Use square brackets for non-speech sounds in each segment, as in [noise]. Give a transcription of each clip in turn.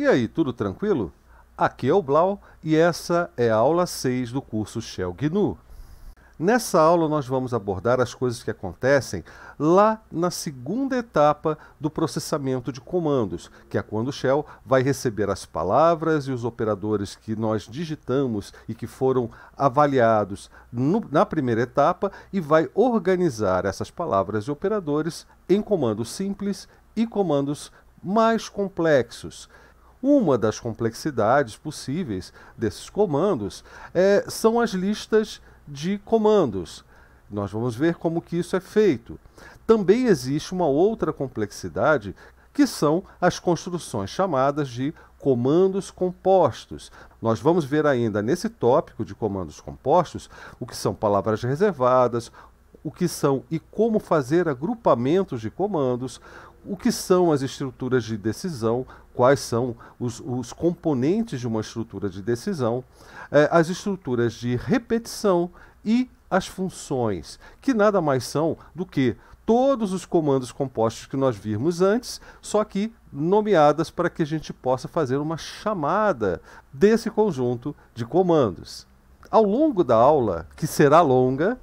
E aí, tudo tranquilo? Aqui é o Blau e essa é a aula 6 do curso Shell GNU. Nessa aula nós vamos abordar as coisas que acontecem lá na segunda etapa do processamento de comandos, que é quando o shell vai receber as palavras e os operadores que nós digitamos e que foram avaliados no, na primeira etapa e vai organizar essas palavras e operadores em comandos simples e comandos mais complexos uma das complexidades possíveis desses comandos é, são as listas de comandos. Nós vamos ver como que isso é feito. Também existe uma outra complexidade que são as construções chamadas de comandos compostos. Nós vamos ver ainda nesse tópico de comandos compostos o que são palavras reservadas, o que são e como fazer agrupamentos de comandos, o que são as estruturas de decisão, quais são os, os componentes de uma estrutura de decisão, eh, as estruturas de repetição e as funções, que nada mais são do que todos os comandos compostos que nós vimos antes, só que nomeadas para que a gente possa fazer uma chamada desse conjunto de comandos. Ao longo da aula, que será longa,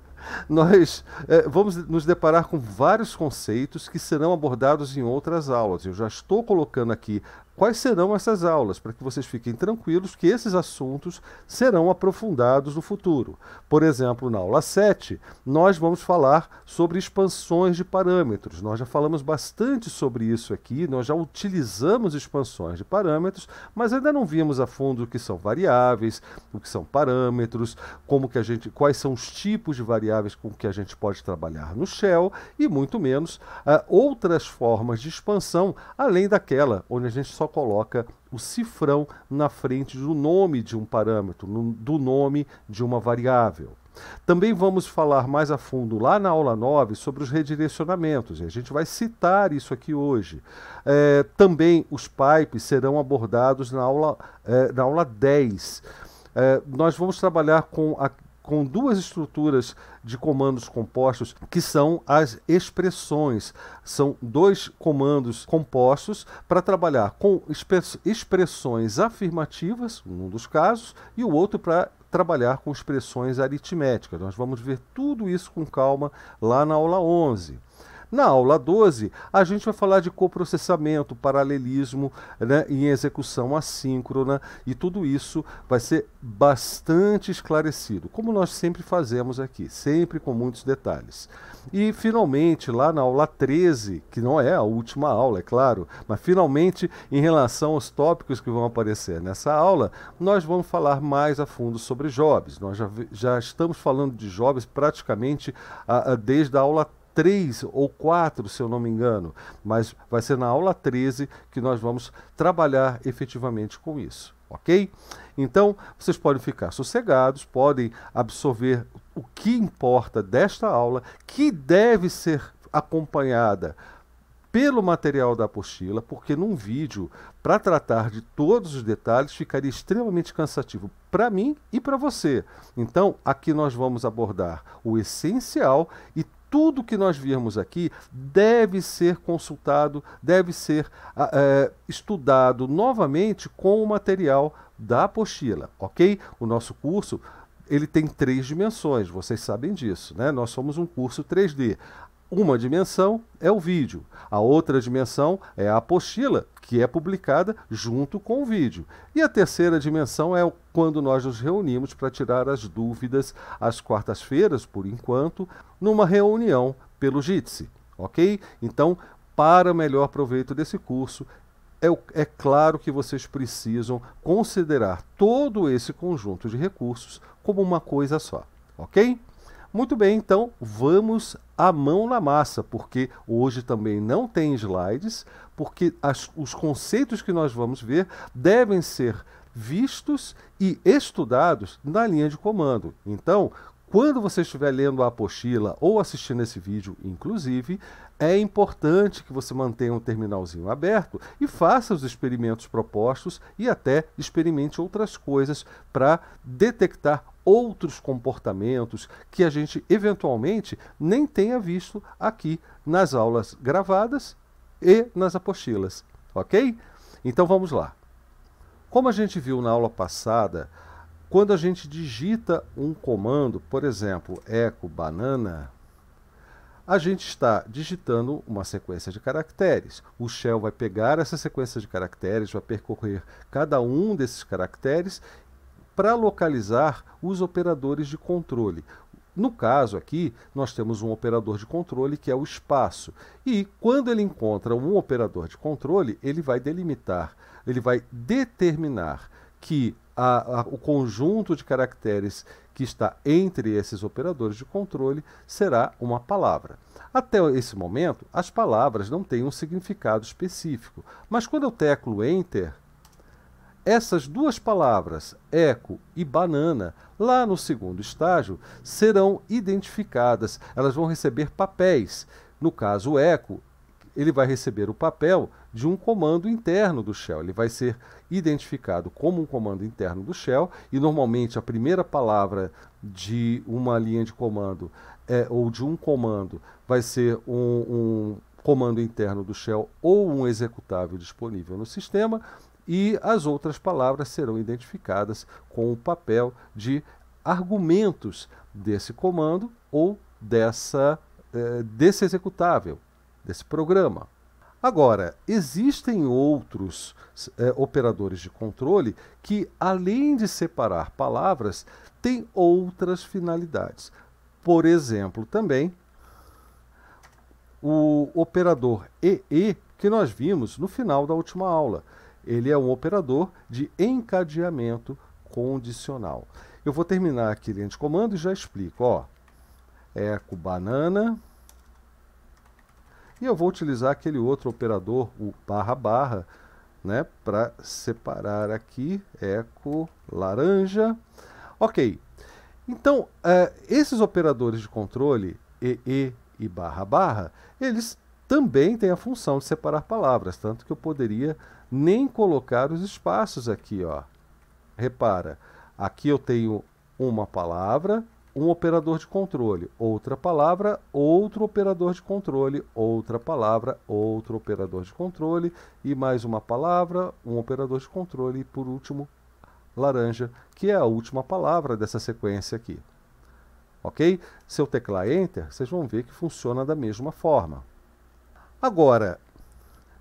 nós é, vamos nos deparar com vários conceitos que serão abordados em outras aulas. Eu já estou colocando aqui quais serão essas aulas, para que vocês fiquem tranquilos que esses assuntos serão aprofundados no futuro. Por exemplo, na aula 7, nós vamos falar sobre expansões de parâmetros. Nós já falamos bastante sobre isso aqui, nós já utilizamos expansões de parâmetros, mas ainda não vimos a fundo o que são variáveis, o que são parâmetros, como que a gente, quais são os tipos de variáveis com que a gente pode trabalhar no Shell e muito menos uh, outras formas de expansão além daquela onde a gente só coloca o cifrão na frente do nome de um parâmetro, do nome de uma variável. Também vamos falar mais a fundo lá na aula 9 sobre os redirecionamentos, e a gente vai citar isso aqui hoje. É, também os pipes serão abordados na aula, é, na aula 10. É, nós vamos trabalhar com a com duas estruturas de comandos compostos que são as expressões. São dois comandos compostos para trabalhar com expressões afirmativas, num dos casos, e o outro para trabalhar com expressões aritméticas. Nós vamos ver tudo isso com calma lá na aula 11. Na aula 12, a gente vai falar de coprocessamento, paralelismo né, em execução assíncrona e tudo isso vai ser bastante esclarecido, como nós sempre fazemos aqui, sempre com muitos detalhes. E finalmente, lá na aula 13, que não é a última aula, é claro, mas finalmente em relação aos tópicos que vão aparecer nessa aula, nós vamos falar mais a fundo sobre Jobs. Nós já, já estamos falando de Jobs praticamente a, a, desde a aula 3 ou 4, se eu não me engano, mas vai ser na aula 13 que nós vamos trabalhar efetivamente com isso, ok? Então, vocês podem ficar sossegados, podem absorver o que importa desta aula, que deve ser acompanhada pelo material da apostila, porque num vídeo, para tratar de todos os detalhes, ficaria extremamente cansativo para mim e para você. Então, aqui nós vamos abordar o essencial e tudo que nós virmos aqui deve ser consultado, deve ser é, estudado novamente com o material da apostila, ok? O nosso curso ele tem três dimensões, vocês sabem disso, né? Nós somos um curso 3D. Uma dimensão é o vídeo, a outra dimensão é a apostila, que é publicada junto com o vídeo. E a terceira dimensão é quando nós nos reunimos para tirar as dúvidas às quartas-feiras, por enquanto, numa reunião pelo JITSE. ok? Então, para melhor proveito desse curso, é, é, claro que vocês precisam considerar todo esse conjunto de recursos como uma coisa só, ok? Muito bem, então vamos à mão na massa, porque hoje também não tem slides, porque as, os conceitos que nós vamos ver devem ser vistos e estudados na linha de comando. Então, quando você estiver lendo a apostila ou assistindo esse vídeo, inclusive, é importante que você mantenha um terminalzinho aberto e faça os experimentos propostos e até experimente outras coisas para detectar outros comportamentos que a gente eventualmente nem tenha visto aqui nas aulas gravadas e nas apostilas, ok? Então vamos lá. Como a gente viu na aula passada, quando a gente digita um comando, por exemplo, eco banana, a gente está digitando uma sequência de caracteres. O shell vai pegar essa sequência de caracteres, vai percorrer cada um desses caracteres para localizar os operadores de controle. No caso aqui, nós temos um operador de controle que é o espaço. E quando ele encontra um operador de controle, ele vai delimitar, ele vai determinar que a, a, o conjunto de caracteres que está entre esses operadores de controle será uma palavra. Até esse momento, as palavras não têm um significado específico, mas quando eu teclo Enter, essas duas palavras, eco e banana, lá no segundo estágio, serão identificadas. Elas vão receber papéis. No caso, o eco, ele vai receber o papel de um comando interno do shell. Ele vai ser identificado como um comando interno do shell e normalmente a primeira palavra de uma linha de comando é, ou de um comando vai ser um, um comando interno do shell ou um executável disponível no sistema e as outras palavras serão identificadas com o papel de argumentos desse comando ou dessa, eh, desse executável, desse programa. Agora, existem outros eh, operadores de controle que, além de separar palavras, têm outras finalidades. Por exemplo, também o operador EE que nós vimos no final da última aula ele é um operador de encadeamento condicional. Eu vou terminar aqui linha de comando e já explico. Ó, eco banana. E eu vou utilizar aquele outro operador, o barra barra, né, para separar aqui, eco laranja. Ok, então uh, esses operadores de controle, EE e barra barra, eles também têm a função de separar palavras, tanto que eu poderia nem colocar os espaços aqui, ó. Repara, aqui eu tenho uma palavra, um operador de controle, outra palavra, outro operador de controle, outra palavra, outro operador de controle e mais uma palavra, um operador de controle e por último laranja, que é a última palavra dessa sequência aqui. OK? Se eu teclar enter, vocês vão ver que funciona da mesma forma. Agora,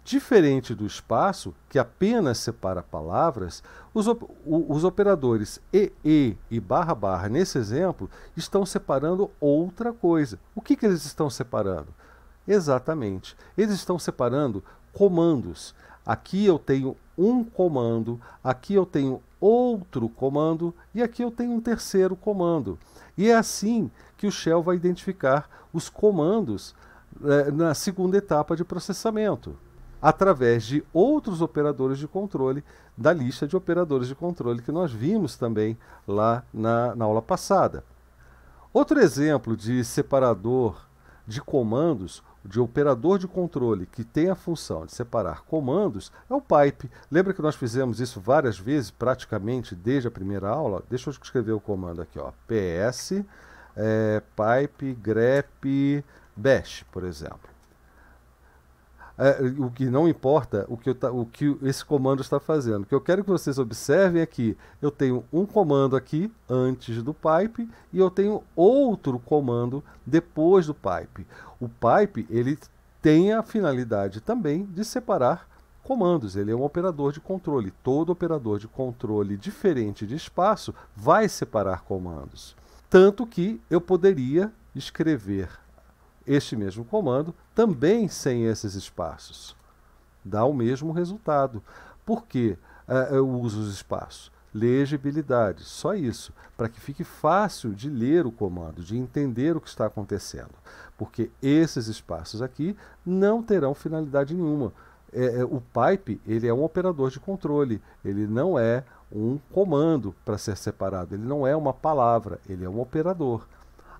Diferente do espaço, que apenas separa palavras, os, op os operadores e, e e barra barra, nesse exemplo, estão separando outra coisa. O que, que eles estão separando? Exatamente, eles estão separando comandos. Aqui eu tenho um comando, aqui eu tenho outro comando e aqui eu tenho um terceiro comando. E é assim que o Shell vai identificar os comandos eh, na segunda etapa de processamento através de outros operadores de controle da lista de operadores de controle que nós vimos também lá na, na aula passada. Outro exemplo de separador de comandos, de operador de controle que tem a função de separar comandos, é o pipe. Lembra que nós fizemos isso várias vezes, praticamente desde a primeira aula? Deixa eu escrever o comando aqui, ó. ps, é, eh, pipe, grep, bash, por exemplo. É, o que não importa o que, eu, tá, o que esse comando está fazendo. O que eu quero que vocês observem é que eu tenho um comando aqui antes do pipe e eu tenho outro comando depois do pipe. O pipe ele tem a finalidade também de separar comandos. Ele é um operador de controle. Todo operador de controle diferente de espaço vai separar comandos. Tanto que eu poderia escrever este mesmo comando também sem esses espaços. Dá o mesmo resultado. Por que uh, eu uso os espaços? Legibilidade, só isso, para que fique fácil de ler o comando, de entender o que está acontecendo. Porque esses espaços aqui não terão finalidade nenhuma. É, é, o pipe ele é um operador de controle, ele não é um comando para ser separado, ele não é uma palavra, ele é um operador.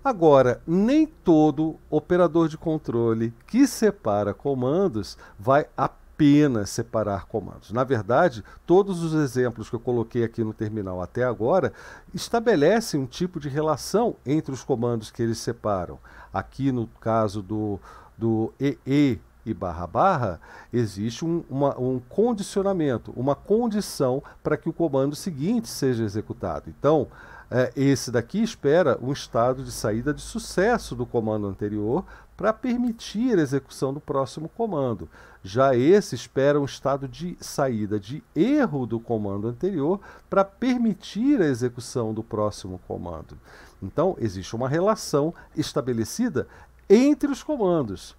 Agora, nem todo operador de controle que separa comandos vai apenas separar comandos. Na verdade, todos os exemplos que eu coloquei aqui no terminal até agora estabelecem um tipo de relação entre os comandos que eles separam. Aqui no caso do, do EE e barra barra, existe um, uma, um condicionamento, uma condição para que o comando seguinte seja executado. Então, é, esse daqui espera um estado de saída de sucesso do comando anterior para permitir a execução do próximo comando. Já esse espera um estado de saída de erro do comando anterior para permitir a execução do próximo comando. Então, existe uma relação estabelecida entre os comandos.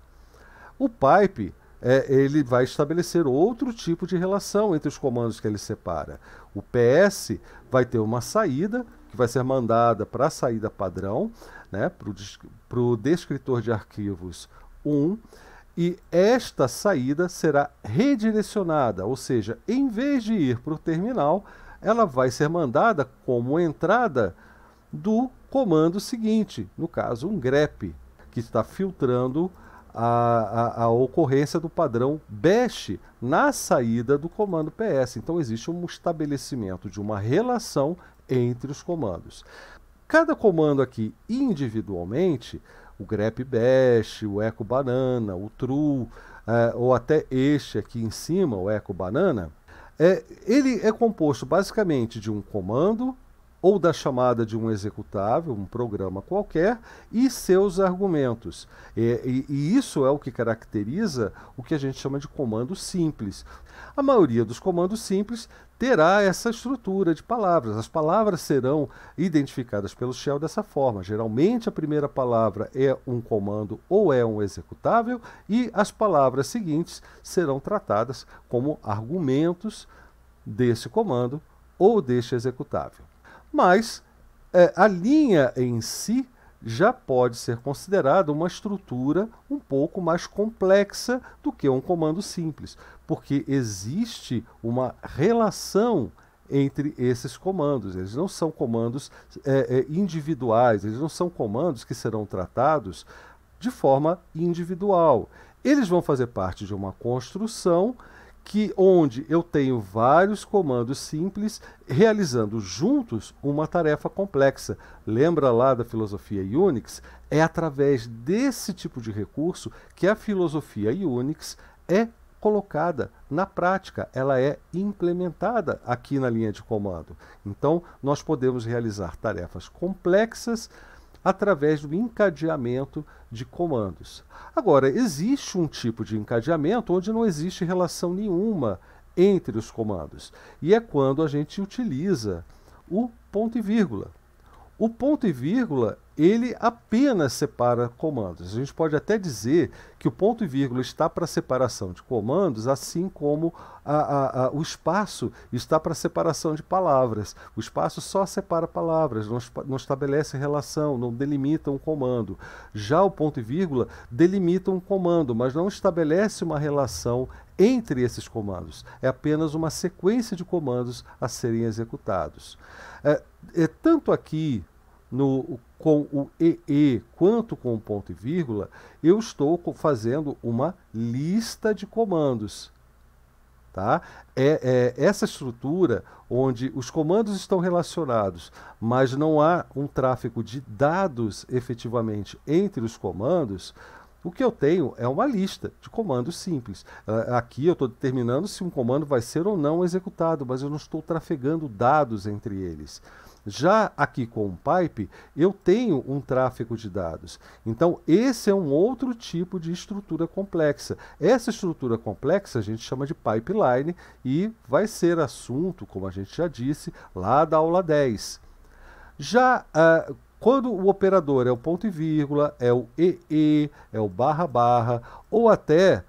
O pipe é, ele vai estabelecer outro tipo de relação entre os comandos que ele separa. O PS vai ter uma saída que vai ser mandada para a saída padrão, né, para o descritor de arquivos 1, e esta saída será redirecionada, ou seja, em vez de ir para o terminal, ela vai ser mandada como entrada do comando seguinte, no caso um grep, que está filtrando a, a, a, ocorrência do padrão bash na saída do comando ps. Então existe um estabelecimento de uma relação entre os comandos. Cada comando aqui individualmente, o grep bash, o eco banana, o true, eh, ou até este aqui em cima, o eco banana, é, ele é composto basicamente de um comando ou da chamada de um executável, um programa qualquer, e seus argumentos. É, e, e, isso é o que caracteriza o que a gente chama de comando simples. A maioria dos comandos simples terá essa estrutura de palavras. As palavras serão identificadas pelo shell dessa forma. Geralmente, a primeira palavra é um comando ou é um executável, e as palavras seguintes serão tratadas como argumentos desse comando ou deste executável mas é, a linha em si já pode ser considerada uma estrutura um pouco mais complexa do que um comando simples, porque existe uma relação entre esses comandos. Eles não são comandos é, é individuais, eles não são comandos que serão tratados de forma individual. Eles vão fazer parte de uma construção que onde eu tenho vários comandos simples realizando juntos uma tarefa complexa. Lembra lá da filosofia Unix? É através desse tipo de recurso que a filosofia Unix é colocada na prática, ela é implementada aqui na linha de comando. Então, nós podemos realizar tarefas complexas através do encadeamento de comandos. Agora, existe um tipo de encadeamento onde não existe relação nenhuma entre os comandos, e é quando a gente utiliza o ponto e vírgula. O ponto e vírgula, ele apenas separa comandos. A gente pode até dizer que o ponto e vírgula está para separação de comandos, assim como a, a, a, o espaço está para separação de palavras. O espaço só separa palavras, não, não estabelece relação, não delimita um comando. Já o ponto e vírgula delimita um comando, mas não estabelece uma relação entre esses comandos. É apenas uma sequência de comandos a serem executados. É, é tanto aqui no, com o EE quanto com o ponto e vírgula, eu estou fazendo uma lista de comandos. Tá? É, é, essa estrutura onde os comandos estão relacionados, mas não há um tráfego de dados efetivamente entre os comandos, o que eu tenho é uma lista de comandos simples. Ah, aqui eu estou determinando se um comando vai ser ou não executado, mas eu não estou trafegando dados entre eles. Já aqui com o pipe, eu tenho um tráfego de dados. Então, esse é um outro tipo de estrutura complexa. Essa estrutura complexa a gente chama de pipeline e vai ser assunto, como a gente já disse, lá da aula 10. Já uh, quando o operador é o ponto e vírgula, é o EE, é o barra barra, ou até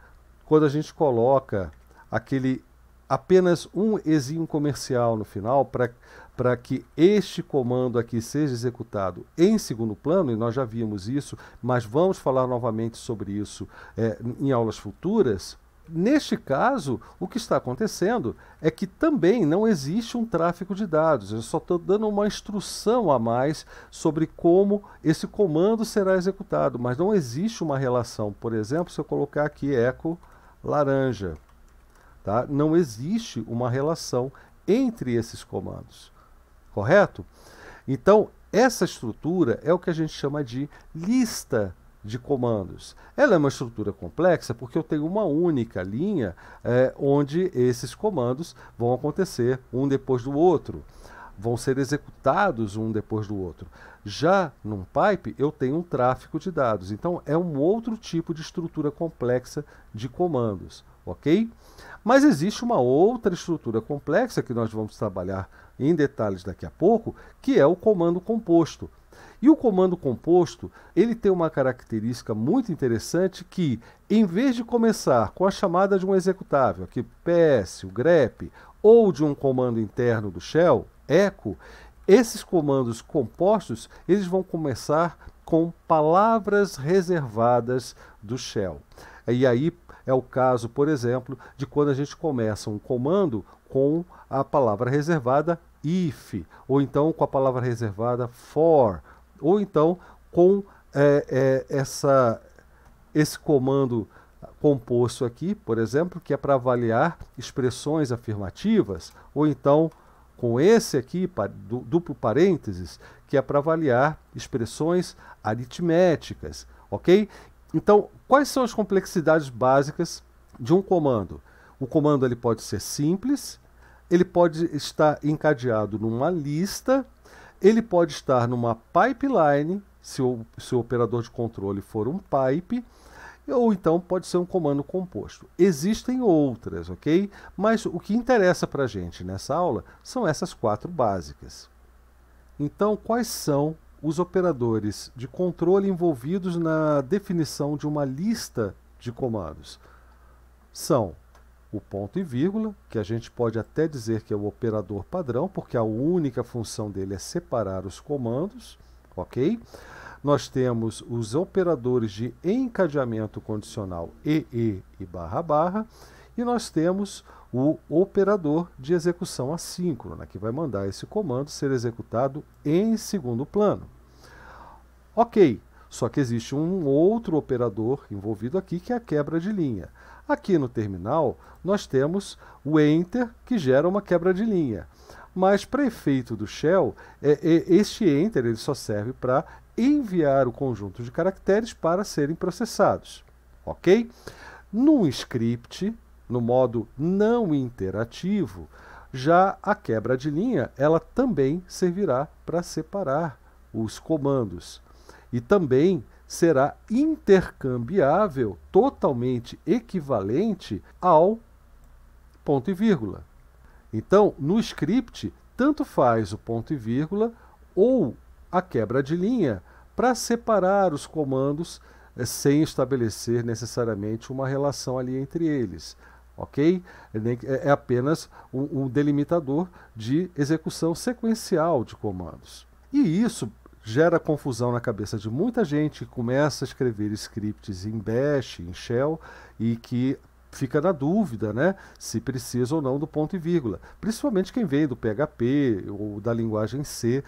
quando a gente coloca aquele apenas um exinho comercial no final para que este comando aqui seja executado em segundo plano, e nós já vimos isso, mas vamos falar novamente sobre isso é, em aulas futuras. Neste caso, o que está acontecendo é que também não existe um tráfego de dados. Eu só estou dando uma instrução a mais sobre como esse comando será executado, mas não existe uma relação. Por exemplo, se eu colocar aqui eco laranja, tá? não existe uma relação entre esses comandos, correto? Então, essa estrutura é o que a gente chama de lista de comandos. Ela é uma estrutura complexa porque eu tenho uma única linha é, onde esses comandos vão acontecer um depois do outro, vão ser executados um depois do outro. Já num pipe eu tenho um tráfego de dados, então é um outro tipo de estrutura complexa de comandos, ok? Mas existe uma outra estrutura complexa que nós vamos trabalhar em detalhes daqui a pouco, que é o comando composto. E o comando composto, ele tem uma característica muito interessante que, em vez de começar com a chamada de um executável, aqui ps, o grep, ou de um comando interno do shell, echo, esses comandos compostos, eles vão começar com palavras reservadas do shell. E aí é o caso, por exemplo, de quando a gente começa um comando com a palavra reservada if, ou então com a palavra reservada for, ou então com é, é, essa, esse comando composto aqui, por exemplo, que é para avaliar expressões afirmativas, ou então com esse aqui, duplo parênteses, que é para avaliar expressões aritméticas, ok? Então, quais são as complexidades básicas de um comando? O comando ele pode ser simples, ele pode estar encadeado numa lista, ele pode estar numa pipeline, se o, se o operador de controle for um pipe, ou então pode ser um comando composto. Existem outras, ok? Mas o que interessa para a gente nessa aula são essas quatro básicas. Então, quais são os operadores de controle envolvidos na definição de uma lista de comandos? São o ponto e vírgula, que a gente pode até dizer que é o operador padrão, porque a única função dele é separar os comandos, ok? Nós temos os operadores de encadeamento condicional EE e, e barra barra, e nós temos o operador de execução assíncrona, que vai mandar esse comando ser executado em segundo plano. Ok, só que existe um outro operador envolvido aqui, que é a quebra de linha. Aqui no terminal, nós temos o enter, que gera uma quebra de linha. Mas, para efeito do shell, é, é, este enter ele só serve para enviar o conjunto de caracteres para serem processados. Ok? No script, no modo não interativo, já a quebra de linha ela também servirá para separar os comandos e também será intercambiável, totalmente equivalente ao ponto e vírgula. Então, no script, tanto faz o ponto e vírgula ou a quebra de linha para separar os comandos eh, sem estabelecer necessariamente uma relação ali entre eles. Ok? É, é, é apenas um, um delimitador de execução sequencial de comandos. E isso gera confusão na cabeça de muita gente que começa a escrever scripts em Bash, em Shell e que fica na dúvida, né, se precisa ou não do ponto e vírgula, principalmente quem vem do PHP ou da linguagem C,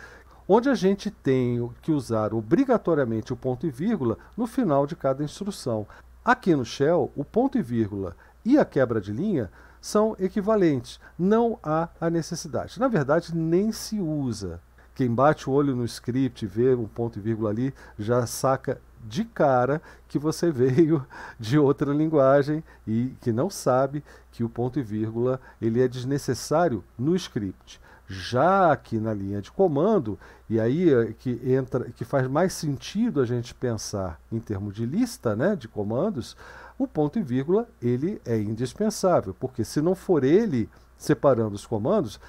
onde a gente tem que usar obrigatoriamente o ponto e vírgula no final de cada instrução. Aqui no Shell, o ponto e vírgula e a quebra de linha são equivalentes, não há a necessidade. Na verdade, nem se usa, quem bate o olho no script, vê um ponto e vírgula ali, já saca de cara que você [laughs] veio de outra linguagem e que não sabe que o ponto e vírgula ele é desnecessário no script. Já aqui na linha de comando, e aí é que entra, que faz mais sentido a gente pensar em termos de lista, né, de comandos, o ponto e vírgula ele é indispensável, porque se não for ele separando os comandos,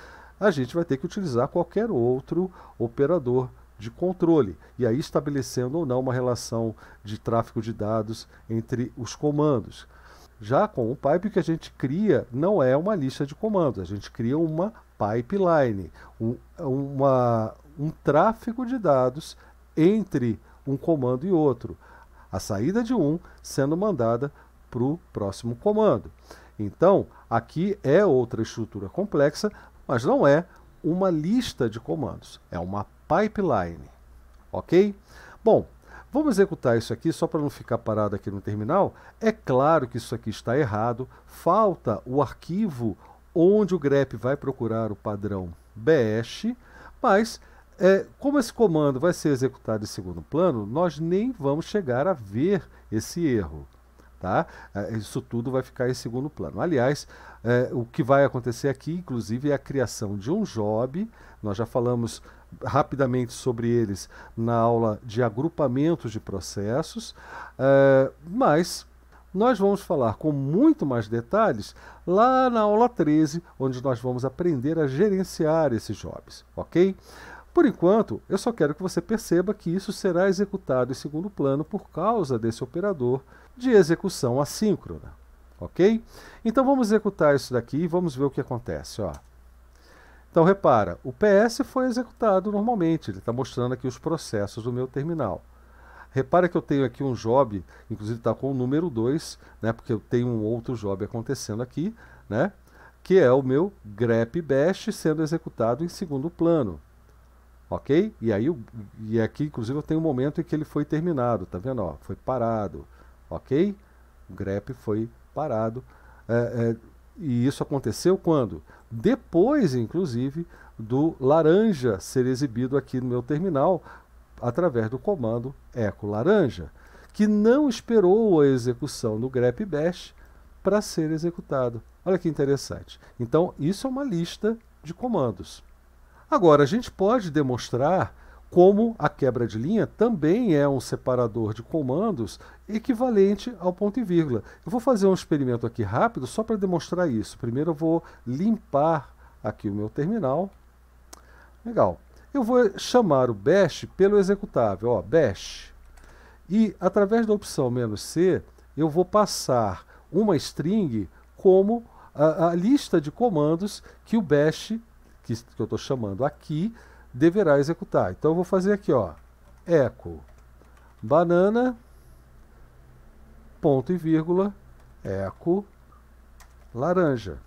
a gente vai ter que utilizar qualquer outro operador de controle. E aí estabelecendo ou não uma relação de tráfego de dados entre os comandos. Já com o pipe, o que a gente cria não é uma lista de comandos, a gente cria uma pipeline, um, uma, um tráfego de dados entre um comando e outro. A saída de um sendo mandada para o próximo comando. Então, aqui é outra estrutura complexa, mas não é uma lista de comandos, é uma pipeline, ok? Bom, vamos executar isso aqui só para não ficar parado aqui no terminal. É claro que isso aqui está errado, falta o arquivo onde o grep vai procurar o padrão bash, mas é, como esse comando vai ser executado em segundo plano, nós nem vamos chegar a ver esse erro. Tá? Eh, isso tudo vai ficar em segundo plano. Aliás, eh, o que vai acontecer aqui, inclusive, é a criação de um job. Nós já falamos rapidamente sobre eles na aula de agrupamento de processos, eh, mas nós vamos falar com muito mais detalhes lá na aula 13, onde nós vamos aprender a gerenciar esses jobs, ok? Por enquanto, eu só quero que você perceba que isso será executado em segundo plano por causa desse operador de execução assíncrona, ok? Então vamos executar isso daqui e vamos ver o que acontece, ó. Então repara, o PS foi executado normalmente, ele está mostrando aqui os processos do meu terminal. Repara que eu tenho aqui um job, inclusive está com o número 2, né, porque eu tenho um outro job acontecendo aqui, né, que é o meu grep bash sendo executado em segundo plano. Ok? E aí, e aqui inclusive eu tenho um momento em que ele foi terminado, tá vendo? Ó, foi parado ok? O grepe foi parado. É, é, e isso aconteceu quando? Depois, inclusive, do laranja ser exibido aqui no meu terminal através do comando eco laranja, que não esperou a execução do grep bash para ser executado. Olha que interessante. Então, isso é uma lista de comandos. Agora, a gente pode demonstrar como a quebra de linha também é um separador de comandos equivalente ao ponto e vírgula. Eu vou fazer um experimento aqui rápido só para demonstrar isso. Primeiro eu vou limpar aqui o meu terminal. Legal. Eu vou chamar o bash pelo executável, ó, bash. E através da opção "-c", eu vou passar uma string como a, a lista de comandos que o bash, que, que eu estou chamando aqui, deverá executar. Então eu vou fazer aqui, ó, echo banana ponto e vírgula echo laranja.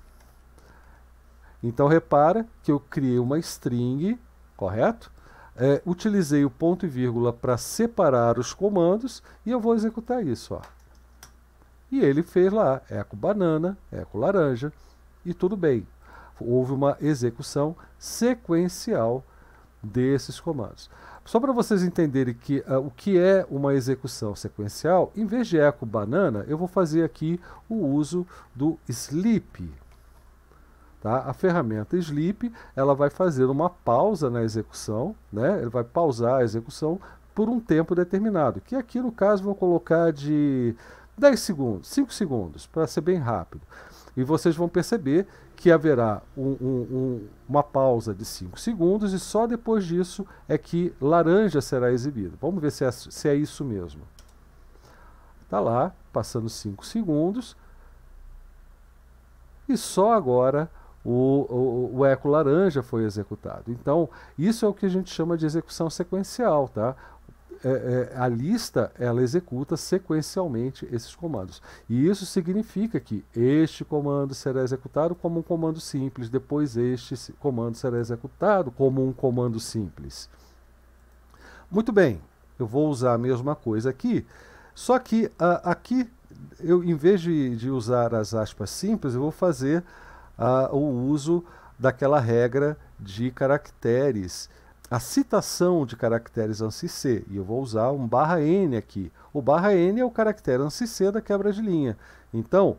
Então repara que eu criei uma string, correto? É, utilizei o ponto e vírgula para separar os comandos e eu vou executar isso. Ó. E ele fez lá eco banana, eco laranja e tudo bem. Houve uma execução sequencial desses comandos. Só para vocês entenderem que, uh, o que é uma execução sequencial, em vez de eco banana, eu vou fazer aqui o uso do sleep. Tá? A ferramenta sleep ela vai fazer uma pausa na execução, né? ele vai pausar a execução por um tempo determinado, que aqui no caso vou colocar de 10 segundos, 5 segundos, para ser bem rápido. E vocês vão perceber que haverá um, um, uma pausa de 5 segundos e só depois disso é que laranja será exibida. Vamos ver se é, se é isso mesmo. Está lá, passando 5 segundos. E só agora o, o, o, eco laranja foi executado. Então, isso é o que a gente chama de execução sequencial. Tá? É, é, a lista ela executa sequencialmente esses comandos. E isso significa que este comando será executado como um comando simples, depois este comando será executado como um comando simples. Muito bem, eu vou usar a mesma coisa aqui, só que a, ah, aqui, eu, em vez de, de, usar as aspas simples, eu vou fazer a, ah, o uso daquela regra de caracteres a citação de caracteres ANSI C, e eu vou usar um barra N aqui. O barra N é o caractere ANSI C da quebra de linha. Então,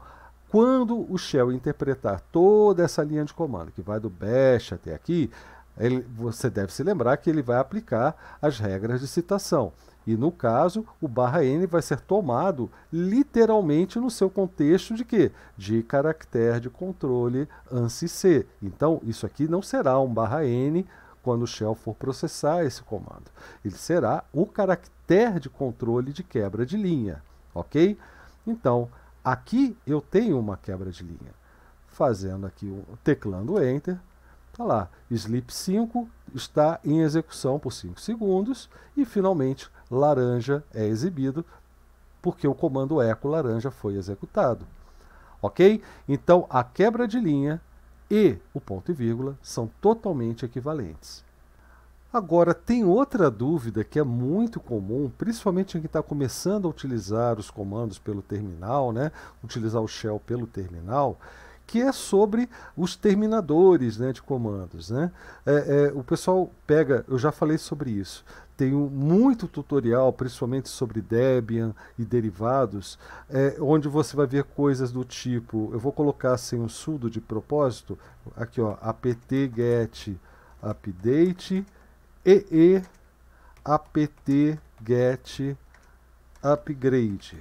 quando o shell interpretar toda essa linha de comando, que vai do bash até aqui, ele, você deve se lembrar que ele vai aplicar as regras de citação. E no caso, o barra N vai ser tomado literalmente no seu contexto de quê? De caractere de controle ANSI C. Então, isso aqui não será um barra N quando o shell for processar esse comando. Ele será o caractere de controle de quebra de linha, ok? Então, aqui eu tenho uma quebra de linha. Fazendo aqui, um, teclando Enter, tá lá, sleep 5 está em execução por 5 segundos e finalmente laranja é exibido porque o comando eco laranja foi executado. Ok? Então, a quebra de linha e o ponto e vírgula são totalmente equivalentes. Agora, tem outra dúvida que é muito comum, principalmente em quem está começando a utilizar os comandos pelo terminal, né? utilizar o shell pelo terminal, que é sobre os terminadores né, de comandos. Né? É, é, o pessoal pega, eu já falei sobre isso, tenho muito tutorial, principalmente sobre Debian e derivados, é, onde você vai ver coisas do tipo, eu vou colocar sem assim, o um sudo de propósito, aqui ó, apt-get update, ee apt-get upgrade.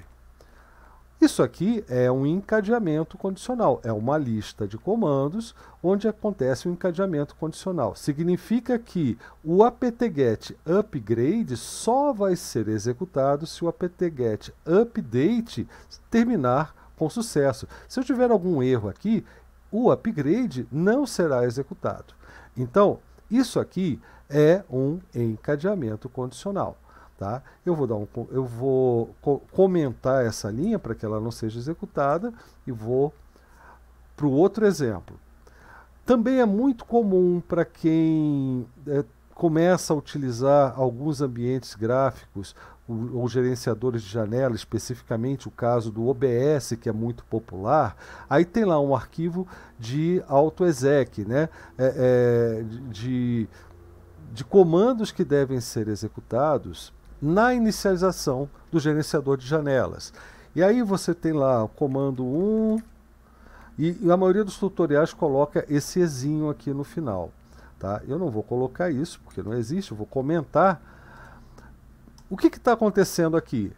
Isso aqui é um encadeamento condicional, é uma lista de comandos onde acontece o um encadeamento condicional. Significa que o apt-get upgrade só vai ser executado se o apt-get update terminar com sucesso. Se eu tiver algum erro aqui, o upgrade não será executado. Então, isso aqui é um encadeamento condicional. Tá? Eu vou dar um, eu vou co comentar essa linha para que ela não seja executada e vou para o outro exemplo. Também é muito comum para quem é, começa a utilizar alguns ambientes gráficos ou, gerenciadores de janela, especificamente o caso do OBS, que é muito popular, aí tem lá um arquivo de autoexec, né? É, é, de, de comandos que devem ser executados na inicialização do gerenciador de janelas. E aí você tem lá o comando 1 e a maioria dos tutoriais coloca esse ezinho aqui no final. Tá? Eu não vou colocar isso porque não existe, eu vou comentar. O que está acontecendo aqui?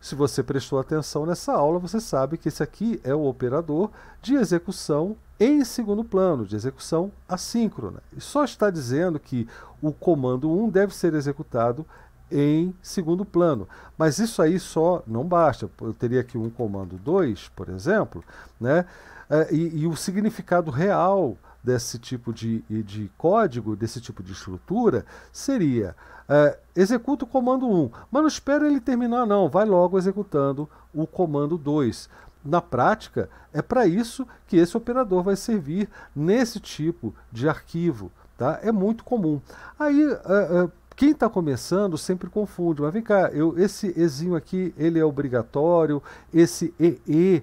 Se você prestou atenção nessa aula, você sabe que esse aqui é o operador de execução em segundo plano, de execução assíncrona. E só está dizendo que o comando 1 deve ser executado em segundo plano. Mas isso aí só não basta. Eu teria aqui um comando 2, por exemplo, né? É, e, e, o significado real desse tipo de, de código, desse tipo de estrutura, seria é, executa o comando 1, um, mas não espera ele terminar, não. Vai logo executando o comando 2. Na prática, é para isso que esse operador vai servir nesse tipo de arquivo. Tá? É muito comum. Aí, uh, uh, quem está começando sempre confunde. Mas vem cá, eu, esse Ezinho aqui, ele é obrigatório, esse EE,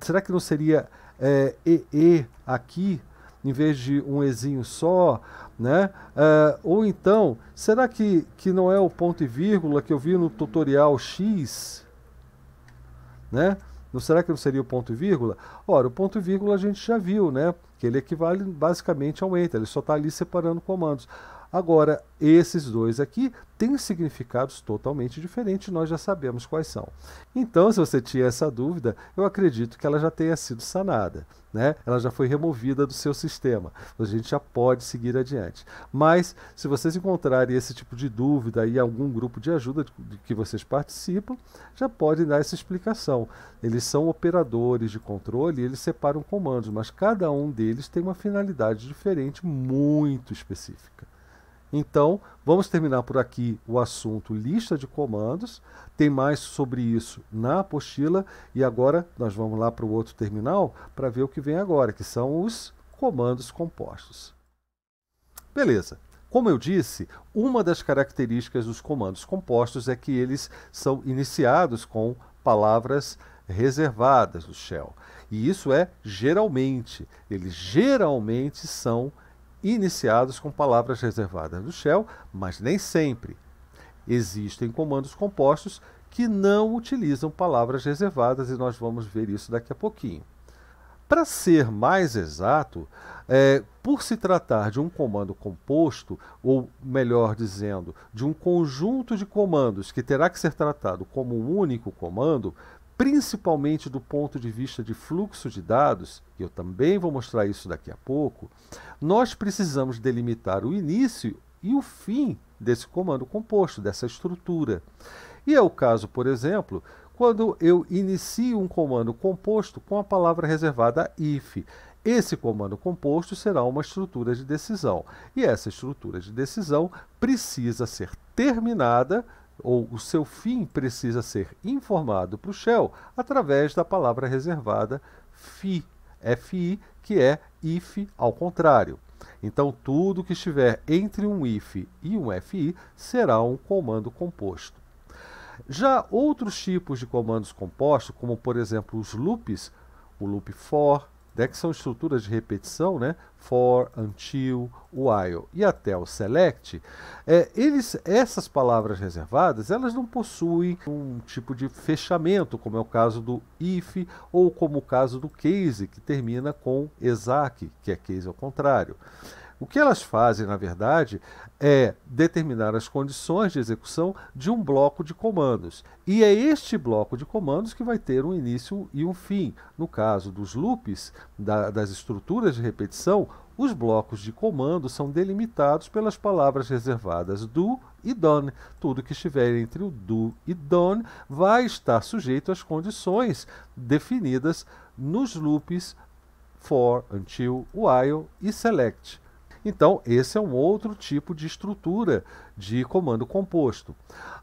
será que não seria é, EE aqui, em vez de um Ezinho só? Né? É, ou então, será que, que não é o ponto e vírgula que eu vi no tutorial X? Né? Não, será que não seria o ponto e vírgula? Ora, o ponto e vírgula a gente já viu, né? Que ele equivale basicamente ao enter, ele só está ali separando comandos. Agora, esses dois aqui têm significados totalmente diferentes, nós já sabemos quais são. Então, se você tinha essa dúvida, eu acredito que ela já tenha sido sanada, né? Ela já foi removida do seu sistema. A gente já pode seguir adiante. Mas, se vocês encontrarem esse tipo de dúvida e algum grupo de ajuda de que vocês participam, já podem dar essa explicação. Eles são operadores de controle e eles separam comandos, mas cada um deles tem uma finalidade diferente muito específica. Então, vamos terminar por aqui o assunto lista de comandos. Tem mais sobre isso na apostila. E agora nós vamos lá para o outro terminal para ver o que vem agora, que são os comandos compostos. Beleza. Como eu disse, uma das características dos comandos compostos é que eles são iniciados com palavras reservadas do shell. E isso é geralmente. Eles geralmente são iniciados com palavras reservadas do shell, mas nem sempre. Existem comandos compostos que não utilizam palavras reservadas e nós vamos ver isso daqui a pouquinho. Para ser mais exato, é, por se tratar de um comando composto, ou melhor dizendo, de um conjunto de comandos que terá que ser tratado como um único comando, principalmente do ponto de vista de fluxo de dados, e eu também vou mostrar isso daqui a pouco, nós precisamos delimitar o início e o fim desse comando composto, dessa estrutura. E é o caso, por exemplo, quando eu inicio um comando composto com a palavra reservada if. Esse comando composto será uma estrutura de decisão, e essa estrutura de decisão precisa ser terminada ou o seu fim precisa ser informado para o Shell através da palavra reservada FI, FI, que é IF ao contrário. Então, tudo que estiver entre um IF e um FI será um comando composto. Já outros tipos de comandos compostos, como por exemplo os loops, o loop for, né, que são estruturas de repetição, né, for, until, while e até o select, é, eles, essas palavras reservadas elas não possuem um tipo de fechamento, como é o caso do if ou como o caso do case, que termina com exac que é case ao contrário. O que elas fazem, na verdade, é determinar as condições de execução de um bloco de comandos. E é este bloco de comandos que vai ter um início e um fim. No caso dos loops, da, das estruturas de repetição, os blocos de comando são delimitados pelas palavras reservadas do e done. Tudo que estiver entre o do e done vai estar sujeito às condições definidas nos loops for, until, while e select. Então, esse é um outro tipo de estrutura de comando composto.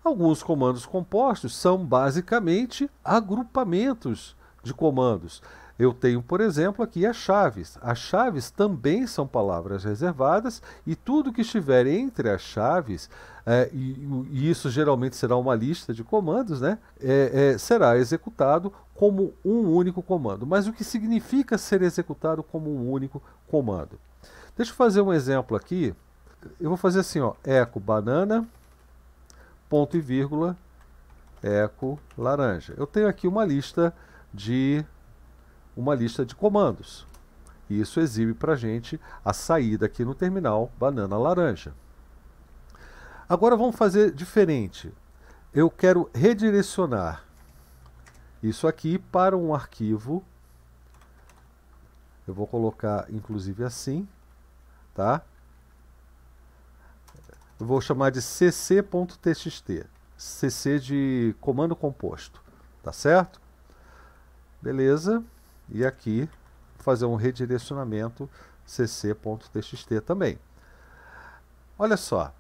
Alguns comandos compostos são basicamente agrupamentos de comandos. Eu tenho, por exemplo, aqui as chaves. As chaves também são palavras reservadas e tudo que estiver entre as chaves, é, e, e, isso geralmente será uma lista de comandos, né? É, é, será executado como um único comando. Mas o que significa ser executado como um único comando? Deixa eu fazer um exemplo aqui. Eu vou fazer assim, ó, eco banana, ponto e vírgula, eco laranja. Eu tenho aqui uma lista de uma lista de comandos. E isso exibe para a gente a saída aqui no terminal banana laranja. Agora vamos fazer diferente. Eu quero redirecionar isso aqui para um arquivo. Eu vou colocar inclusive assim, tá? Eu vou chamar de cc.txt, cc de comando composto, tá certo? Beleza, e aqui fazer um redirecionamento cc.txt também. Olha só,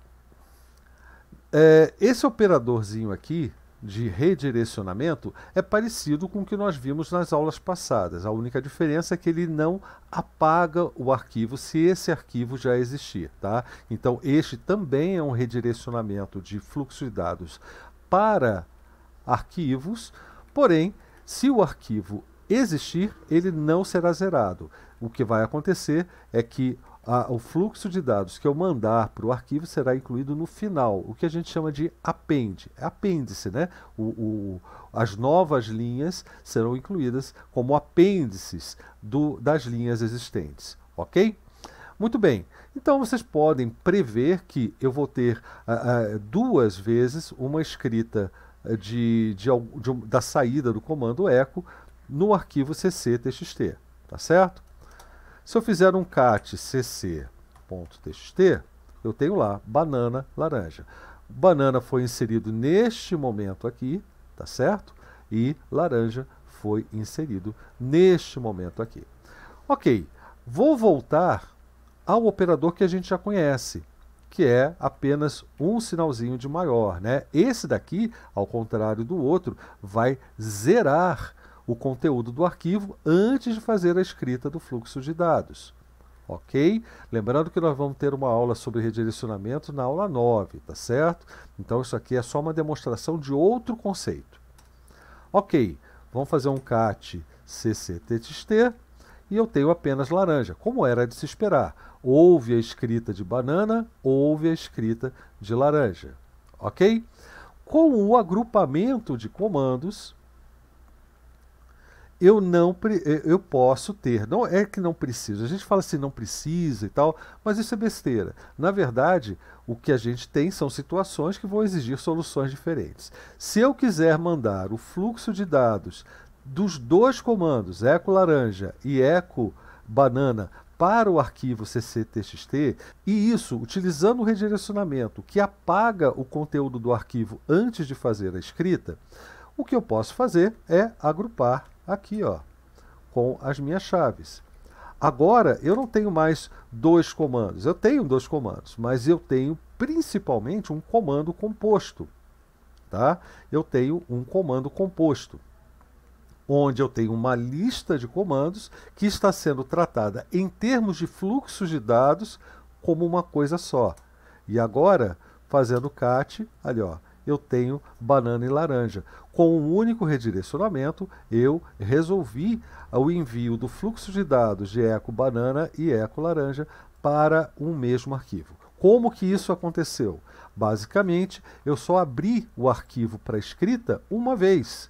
é, esse operadorzinho aqui, de redirecionamento é parecido com o que nós vimos nas aulas passadas. A única diferença é que ele não apaga o arquivo se esse arquivo já existir. Tá? Então, este também é um redirecionamento de fluxo de dados para arquivos, porém, se o arquivo existir, ele não será zerado. O que vai acontecer é que a, o fluxo de dados que eu mandar para o arquivo será incluído no final, o que a gente chama de É Apêndice, né? O, o, as novas linhas serão incluídas como apêndices do, das linhas existentes, ok? Muito bem, então vocês podem prever que eu vou ter uh, uh, duas vezes uma escrita de, de, de, da saída do comando echo no arquivo cc.txt, tá certo? Se eu fizer um cat cc.txt, eu tenho lá banana laranja. Banana foi inserido neste momento aqui, tá certo? E laranja foi inserido neste momento aqui. Ok, vou voltar ao operador que a gente já conhece, que é apenas um sinalzinho de maior. Né? Esse daqui, ao contrário do outro, vai zerar o conteúdo do arquivo antes de fazer a escrita do fluxo de dados. Ok? Lembrando que nós vamos ter uma aula sobre redirecionamento na aula 9, tá certo? Então isso aqui é só uma demonstração de outro conceito. Ok, vamos fazer um cat cctxt e eu tenho apenas laranja, como era de se esperar. Houve a escrita de banana, houve a escrita de laranja. Ok? Com o agrupamento de comandos, eu não eh, eu posso ter, não é que não precisa. A gente fala assim não precisa e tal, mas isso é besteira. Na verdade, o que a gente tem são situações que vão exigir soluções diferentes. Se eu quiser mandar o fluxo de dados dos dois comandos, eco laranja e eco banana, para o arquivo cctxt e isso utilizando o redirecionamento que apaga o conteúdo do arquivo antes de fazer a escrita, o que eu posso fazer é agrupar aqui, ó, com as minhas chaves. Agora, eu não tenho mais dois comandos. Eu tenho dois comandos, mas eu tenho principalmente um comando composto. Tá? Eu tenho um comando composto, onde eu tenho uma lista de comandos que está sendo tratada em termos de fluxos de dados como uma coisa só. E agora, fazendo cat, ali ó, eu tenho banana e laranja. Com um único redirecionamento, eu resolvi o envio do fluxo de dados de eco banana e eco laranja para um mesmo arquivo. Como que isso aconteceu? Basicamente, eu só abri o arquivo para escrita uma vez.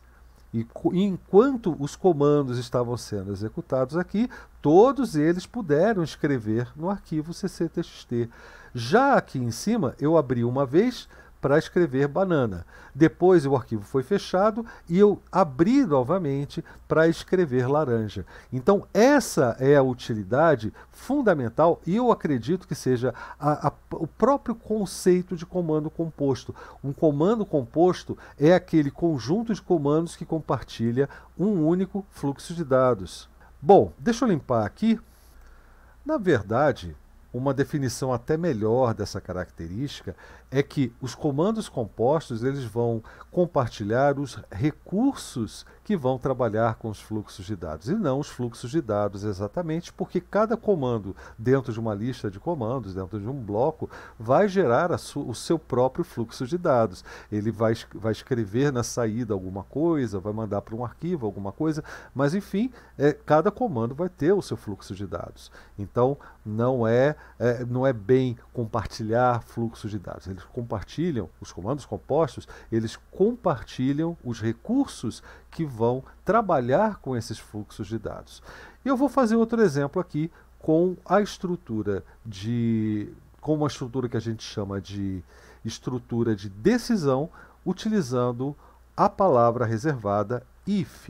E enquanto os comandos estavam sendo executados aqui, todos eles puderam escrever no arquivo cctxt. Já aqui em cima, eu abri uma vez, para escrever banana. Depois o arquivo foi fechado e eu abri novamente para escrever laranja. Então, essa é a utilidade fundamental e eu acredito que seja a, a, o próprio conceito de comando composto. Um comando composto é aquele conjunto de comandos que compartilha um único fluxo de dados. Bom, deixa eu limpar aqui. Na verdade, uma definição até melhor dessa característica é que os comandos compostos eles vão compartilhar os recursos que vão trabalhar com os fluxos de dados e não os fluxos de dados exatamente, porque cada comando dentro de uma lista de comandos, dentro de um bloco, vai gerar o seu próprio fluxo de dados. Ele vai, vai escrever na saída alguma coisa, vai mandar para um arquivo alguma coisa, mas enfim, é, cada comando vai ter o seu fluxo de dados. Então, não é, é não é bem compartilhar fluxo de dados. Ele eles compartilham, os comandos compostos, eles compartilham os recursos que vão trabalhar com esses fluxos de dados. Eu vou fazer outro exemplo aqui com a estrutura de com uma estrutura que a gente chama de estrutura de decisão utilizando a palavra reservada if.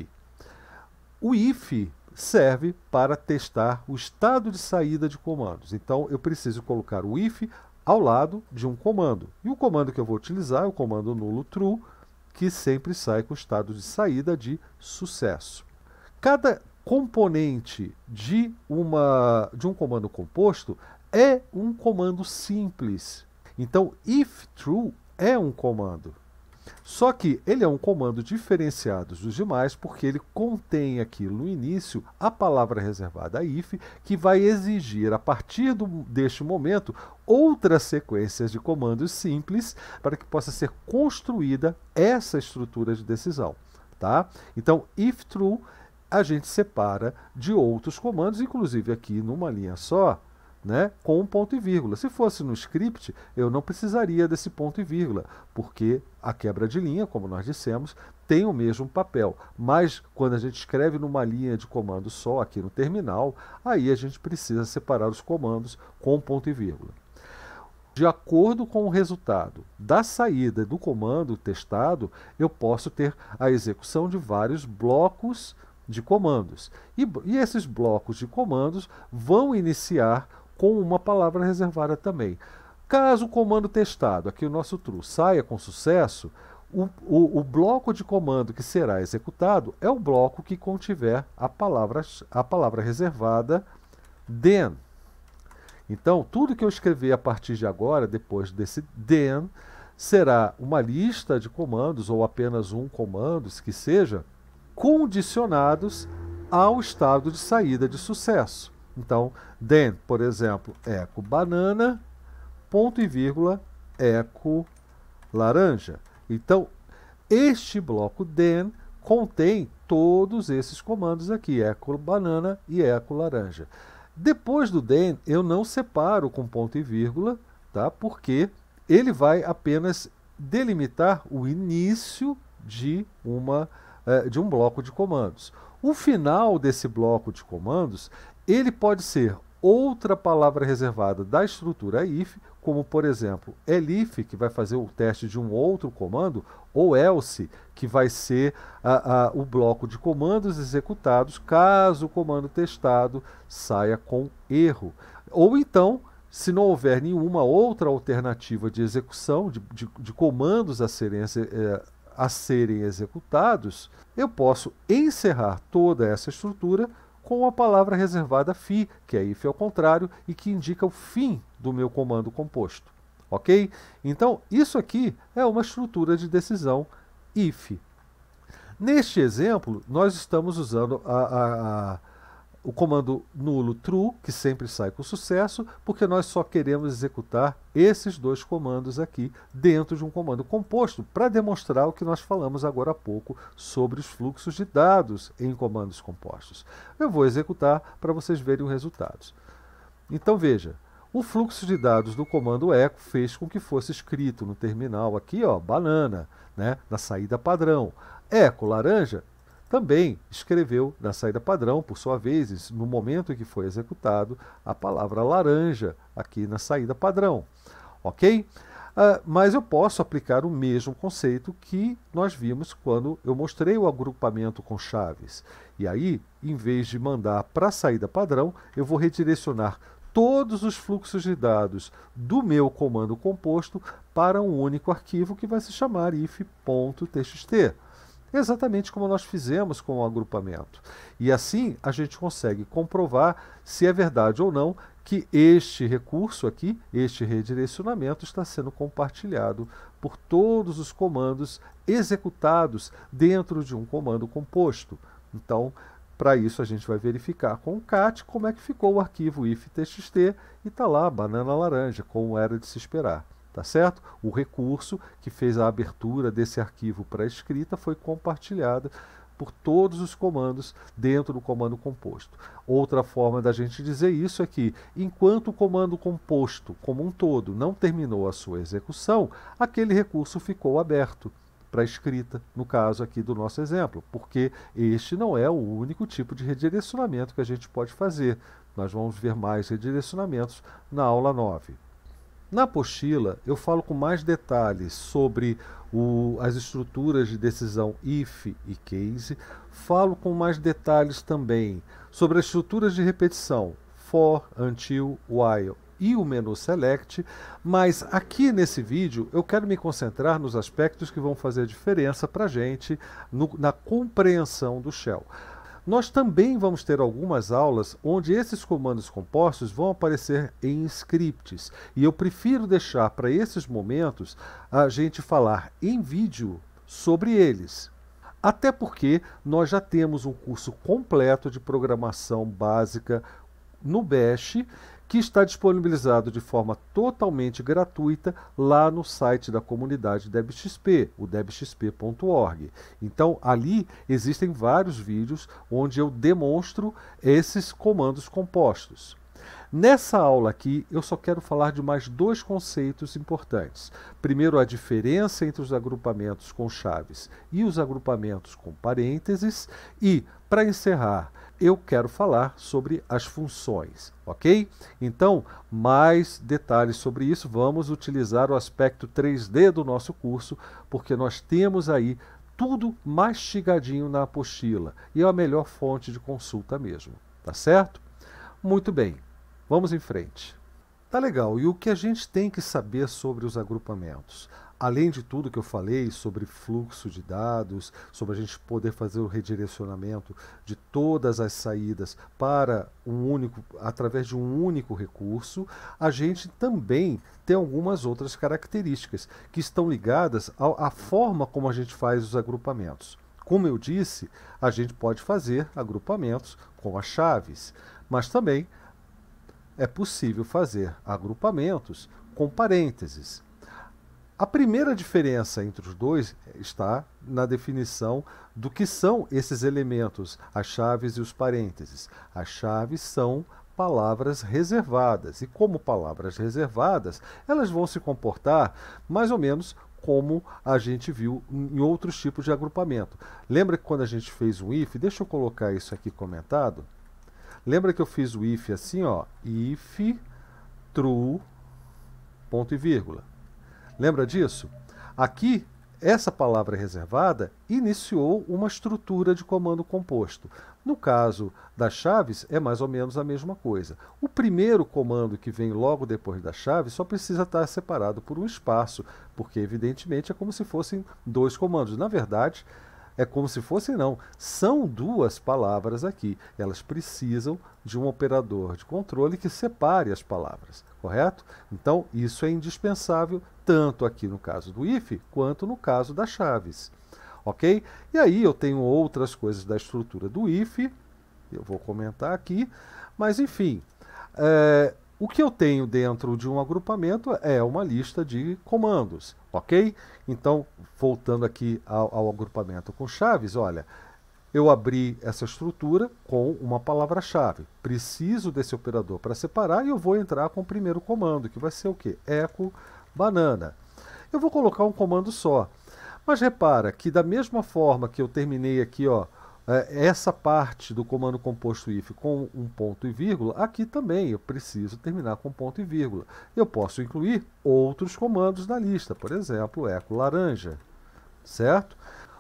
O if serve para testar o estado de saída de comandos. Então eu preciso colocar o if ao lado de um comando. E o comando que eu vou utilizar é o comando nulo true, que sempre sai com o estado de saída de sucesso. Cada componente de, uma, de um comando composto é um comando simples. Então, if true é um comando. Só que ele é um comando diferenciado dos demais porque ele contém aqui no início a palavra reservada if, que vai exigir a partir do, deste momento outras sequências de comandos simples para que possa ser construída essa estrutura de decisão, tá? Então, if true a gente separa de outros comandos, inclusive aqui numa linha só, né, com um ponto e vírgula. Se fosse no script, eu não precisaria desse ponto e vírgula, porque a quebra de linha, como nós dissemos, tem o mesmo papel. Mas quando a gente escreve numa linha de comando só aqui no terminal, aí a gente precisa separar os comandos com um ponto e vírgula. De acordo com o resultado da saída do comando testado, eu posso ter a execução de vários blocos de comandos. E, e esses blocos de comandos vão iniciar com uma palavra reservada também. Caso o comando testado, aqui o nosso true, saia com sucesso, o, o, o, bloco de comando que será executado é o bloco que contiver a palavra, a palavra reservada then. Então, tudo que eu escrever a partir de agora, depois desse then, será uma lista de comandos, ou apenas um comando, que seja, condicionados ao estado de saída de sucesso. Então, then, por exemplo, eco banana, ponto e vírgula, eco laranja. Então, este bloco then contém todos esses comandos aqui, eco banana e eco laranja. Depois do then, eu não separo com ponto e vírgula, tá? Porque ele vai apenas delimitar o início de uma eh, de um bloco de comandos. O final desse bloco de comandos ele pode ser outra palavra reservada da estrutura if, como por exemplo elif, é que vai fazer o teste de um outro comando, ou else, que vai ser a, a, o bloco de comandos executados caso o comando testado saia com erro. Ou então, se não houver nenhuma outra alternativa de execução, de, de, de comandos a serem, é, a serem executados, eu posso encerrar toda essa estrutura com a palavra reservada fi, que é if ao contrário e que indica o fim do meu comando composto. Ok? Então, isso aqui é uma estrutura de decisão if. Neste exemplo, nós estamos usando a, a, a o comando nulo true, que sempre sai com sucesso, porque nós só queremos executar esses dois comandos aqui dentro de um comando composto, para demonstrar o que nós falamos agora há pouco sobre os fluxos de dados em comandos compostos. Eu vou executar para vocês verem os resultados. Então veja, o fluxo de dados do comando echo fez com que fosse escrito no terminal aqui, ó, banana, né, na saída padrão. Eco laranja também escreveu, na saída padrão, por sua vez, no momento em que foi executado, a palavra laranja aqui na saída padrão. Ok? Uh, mas eu posso aplicar o mesmo conceito que nós vimos quando eu mostrei o agrupamento com chaves. E aí, em vez de mandar para a saída padrão, eu vou redirecionar todos os fluxos de dados do meu comando composto para um único arquivo que vai se chamar if.txt exatamente como nós fizemos com o agrupamento. E assim a gente consegue comprovar se é verdade ou não que este recurso aqui, este redirecionamento, está sendo compartilhado por todos os comandos executados dentro de um comando composto. Então, para isso, a gente vai verificar com o cat como é que ficou o arquivo iftxt e está lá, banana laranja, como era de se esperar. Tá certo? O recurso que fez a abertura desse arquivo para escrita foi compartilhado por todos os comandos dentro do comando composto. Outra forma da gente dizer isso é que, enquanto o comando composto como um todo não terminou a sua execução, aquele recurso ficou aberto para escrita, no caso aqui do nosso exemplo, porque este não é o único tipo de redirecionamento que a gente pode fazer. Nós vamos ver mais redirecionamentos na aula 9. Na apostila, eu falo com mais detalhes sobre o, as estruturas de decisão IF e CASE, falo com mais detalhes também sobre as estruturas de repetição for, until, while e o menu select, mas aqui nesse vídeo eu quero me concentrar nos aspectos que vão fazer diferença para a gente no, na compreensão do Shell. Nós também vamos ter algumas aulas onde esses comandos compostos vão aparecer em scripts. E eu prefiro deixar para esses momentos a gente falar em vídeo sobre eles. Até porque nós já temos um curso completo de programação básica no Bash que está disponibilizado de forma totalmente gratuita lá no site da comunidade DebXP, o debxp.org. Então, ali existem vários vídeos onde eu demonstro esses comandos compostos. Nessa aula aqui, eu só quero falar de mais dois conceitos importantes. Primeiro, a diferença entre os agrupamentos com chaves e os agrupamentos com parênteses. E, para encerrar, eu quero falar sobre as funções, ok? Então, mais detalhes sobre isso, vamos utilizar o aspecto 3D do nosso curso, porque nós temos aí tudo mastigadinho na apostila e é a melhor fonte de consulta mesmo, tá certo? Muito bem, vamos em frente. Tá legal, e o que a gente tem que saber sobre os agrupamentos? além de tudo que eu falei sobre fluxo de dados, sobre a gente poder fazer o redirecionamento de todas as saídas para um único, através de um único recurso, a gente também tem algumas outras características que estão ligadas à forma como a gente faz os agrupamentos. Como eu disse, a gente pode fazer agrupamentos com as chaves, mas também é possível fazer agrupamentos com parênteses a primeira diferença entre os dois está na definição do que são esses elementos, as chaves e os parênteses. As chaves são palavras reservadas, e como palavras reservadas, elas vão se comportar mais ou menos como a gente viu em outros tipos de agrupamento. Lembra que quando a gente fez um if, deixa eu colocar isso aqui comentado. Lembra que eu fiz o if assim, ó, if true ponto e vírgula. Lembra disso? Aqui, essa palavra reservada iniciou uma estrutura de comando composto. No caso das chaves, é mais ou menos a mesma coisa. O primeiro comando que vem logo depois da chave só precisa estar separado por um espaço, porque evidentemente é como se fossem dois comandos. Na verdade, é como se fosse, não. São duas palavras aqui. Elas precisam de um operador de controle que separe as palavras, correto? Então, isso é indispensável tanto aqui no caso do if quanto no caso das chaves. Ok? E aí eu tenho outras coisas da estrutura do if, eu vou comentar aqui, mas enfim. É, o que eu tenho dentro de um agrupamento é uma lista de comandos, ok? Então, voltando aqui ao, ao agrupamento com chaves, olha, eu abri essa estrutura com uma palavra-chave. Preciso desse operador para separar e eu vou entrar com o primeiro comando, que vai ser o quê? Echo banana. Eu vou colocar um comando só. Mas repara que da mesma forma que eu terminei aqui, ó, é, essa parte do comando composto if com um ponto e vírgula, aqui também eu preciso terminar com ponto e vírgula. Eu posso incluir outros comandos na lista, por exemplo, eco laranja, certo?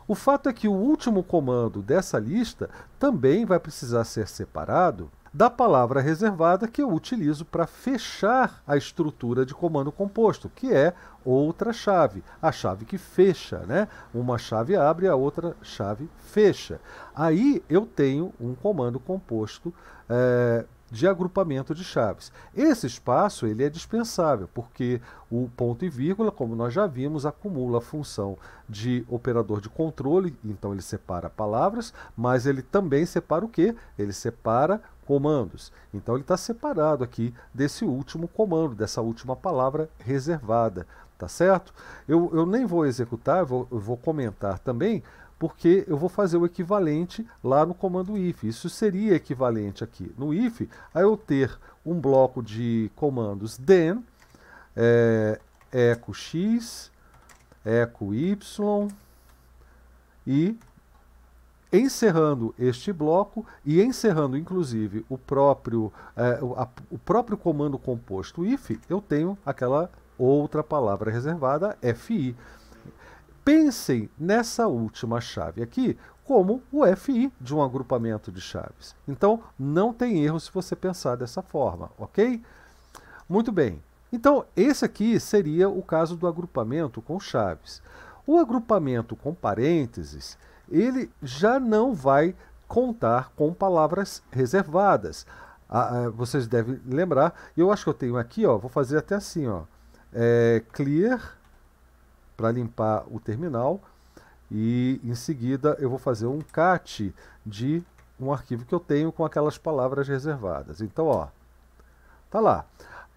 O fato é que o último comando dessa lista também vai precisar ser separado da palavra reservada que eu utilizo para fechar a estrutura de comando composto, que é outra chave, a chave que fecha, né? Uma chave abre, a outra chave fecha. Aí eu tenho um comando composto é, de agrupamento de chaves. Esse espaço ele é dispensável, porque o ponto e vírgula, como nós já vimos, acumula a função de operador de controle, então ele separa palavras, mas ele também separa o quê? Ele separa comandos. Então ele está separado aqui desse último comando, dessa última palavra reservada, tá certo? Eu, eu nem vou executar, eu vou, eu vou comentar também, porque eu vou fazer o equivalente lá no comando if. Isso seria equivalente aqui no if a eu ter um bloco de comandos then, é, eh, echo x, echo y e encerrando este bloco e encerrando inclusive o próprio, é, o, a, o próprio comando composto if, eu tenho aquela outra palavra reservada, fi. Pensem nessa última chave aqui como o FI de um agrupamento de chaves. Então, não tem erro se você pensar dessa forma, ok? Muito bem. Então, esse aqui seria o caso do agrupamento com chaves. O agrupamento com parênteses ele já não vai contar com palavras reservadas. Ah, eh, vocês devem lembrar, eu acho que eu tenho aqui, ó, vou fazer até assim, ó, é, clear para limpar o terminal e em seguida eu vou fazer um cat de um arquivo que eu tenho com aquelas palavras reservadas. Então, ó, tá lá.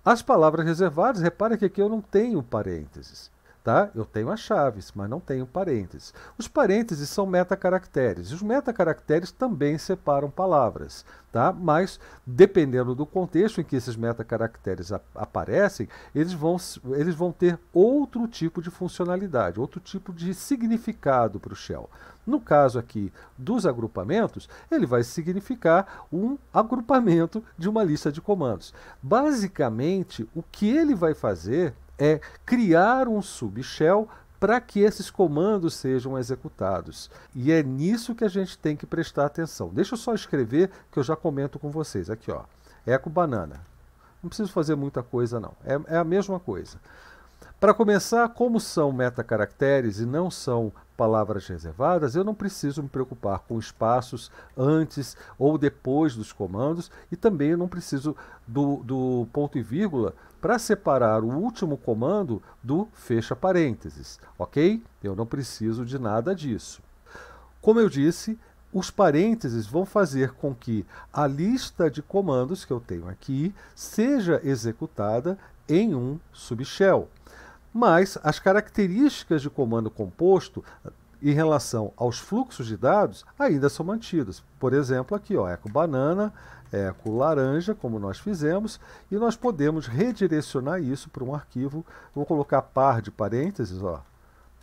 As palavras reservadas, repare que aqui eu não tenho parênteses. Tá? Eu tenho as chaves, mas não tenho parênteses. Os parênteses são metacaracteres. Os metacaracteres também separam palavras, tá? mas dependendo do contexto em que esses metacaracteres ap aparecem, eles vão, eles vão ter outro tipo de funcionalidade, outro tipo de significado para o shell. No caso aqui dos agrupamentos, ele vai significar um agrupamento de uma lista de comandos. Basicamente, o que ele vai fazer é criar um subshell para que esses comandos sejam executados. E é nisso que a gente tem que prestar atenção. Deixa eu só escrever que eu já comento com vocês. Aqui, ó, eco banana. Não preciso fazer muita coisa, não. É, é a mesma coisa. Para começar, como são metacaracteres e não são palavras reservadas, eu não preciso me preocupar com espaços antes ou depois dos comandos e também eu não preciso do, do ponto e vírgula para separar o último comando do fecha parênteses, ok? Eu não preciso de nada disso. Como eu disse, os parênteses vão fazer com que a lista de comandos que eu tenho aqui seja executada em um subshell mas as características de comando composto eh, em relação aos fluxos de dados ainda são mantidas. Por exemplo, aqui, ó, eco banana, eco laranja, como nós fizemos, e nós podemos redirecionar isso para um arquivo. Vou colocar par de parênteses, ó,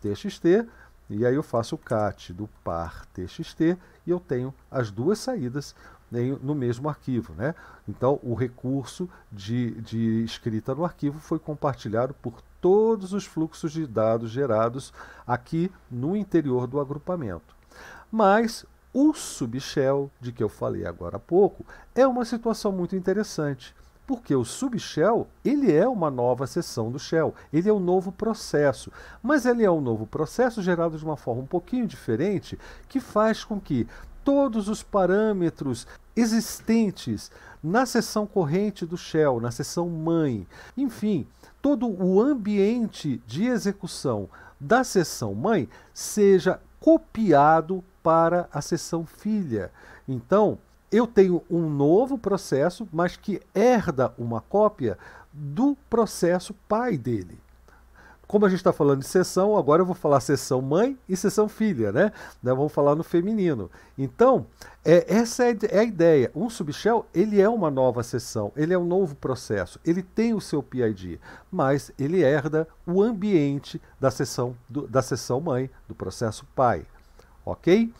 txt, e aí eu faço o cat do par txt e eu tenho as duas saídas no mesmo arquivo. Né? Então, o recurso de, de escrita no arquivo foi compartilhado por todos os fluxos de dados gerados aqui no interior do agrupamento. Mas o subshell, de que eu falei agora há pouco, é uma situação muito interessante, porque o subshell, ele é uma nova seção do shell, ele é um novo processo, mas ele é um novo processo gerado de uma forma um pouquinho diferente, que faz com que todos os parâmetros existentes na seção corrente do shell, na seção mãe, enfim, todo o ambiente de execução da sessão mãe seja copiado para a sessão filha. Então, eu tenho um novo processo, mas que herda uma cópia do processo pai dele como a gente está falando de sessão, agora eu vou falar sessão mãe e sessão filha, né? né vamos falar no feminino. Então, é, essa é, é a ideia. Um subshell, ele é uma nova sessão, ele é um novo processo, ele tem o seu PID, mas ele herda o ambiente da sessão, do, da sessão mãe, do processo pai, ok?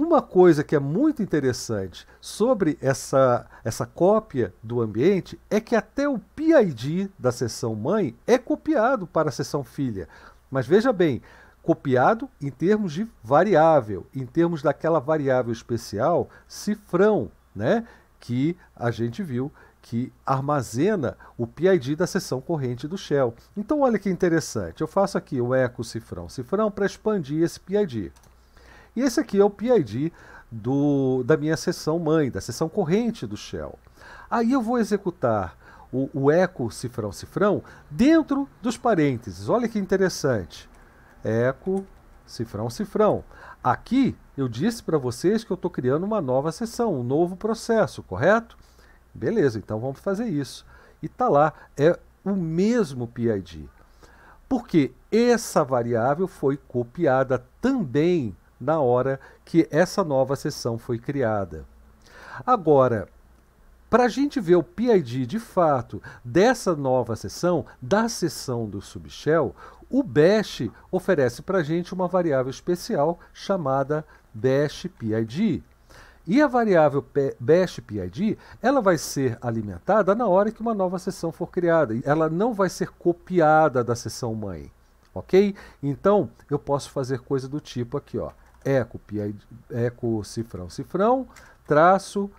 Uma coisa que é muito interessante sobre essa, essa cópia do ambiente é que até o PID da sessão mãe é copiado para a sessão filha. Mas veja bem, copiado em termos de variável, em termos daquela variável especial, cifrão, né? que a gente viu que armazena o PID da sessão corrente do shell. Então olha que interessante, eu faço aqui o eco cifrão cifrão para expandir esse PID. E esse aqui é o PID do, da minha sessão mãe, da sessão corrente do shell. Aí eu vou executar o, o eco cifrão cifrão dentro dos parênteses. Olha que interessante. Eco cifrão cifrão. Aqui eu disse para vocês que eu estou criando uma nova sessão, um novo processo, correto? Beleza, então vamos fazer isso. E está lá, é o mesmo PID. Porque essa variável foi copiada também na hora que essa nova sessão foi criada. Agora, para a gente ver o PID de fato dessa nova sessão, da sessão do subshell, o bash oferece para a gente uma variável especial chamada bash PID. E a variável bash PID, ela vai ser alimentada na hora que uma nova sessão for criada. Ela não vai ser copiada da sessão mãe, ok? Então, eu posso fazer coisa do tipo aqui, ó eco, eco cifrão, cifrão, traço,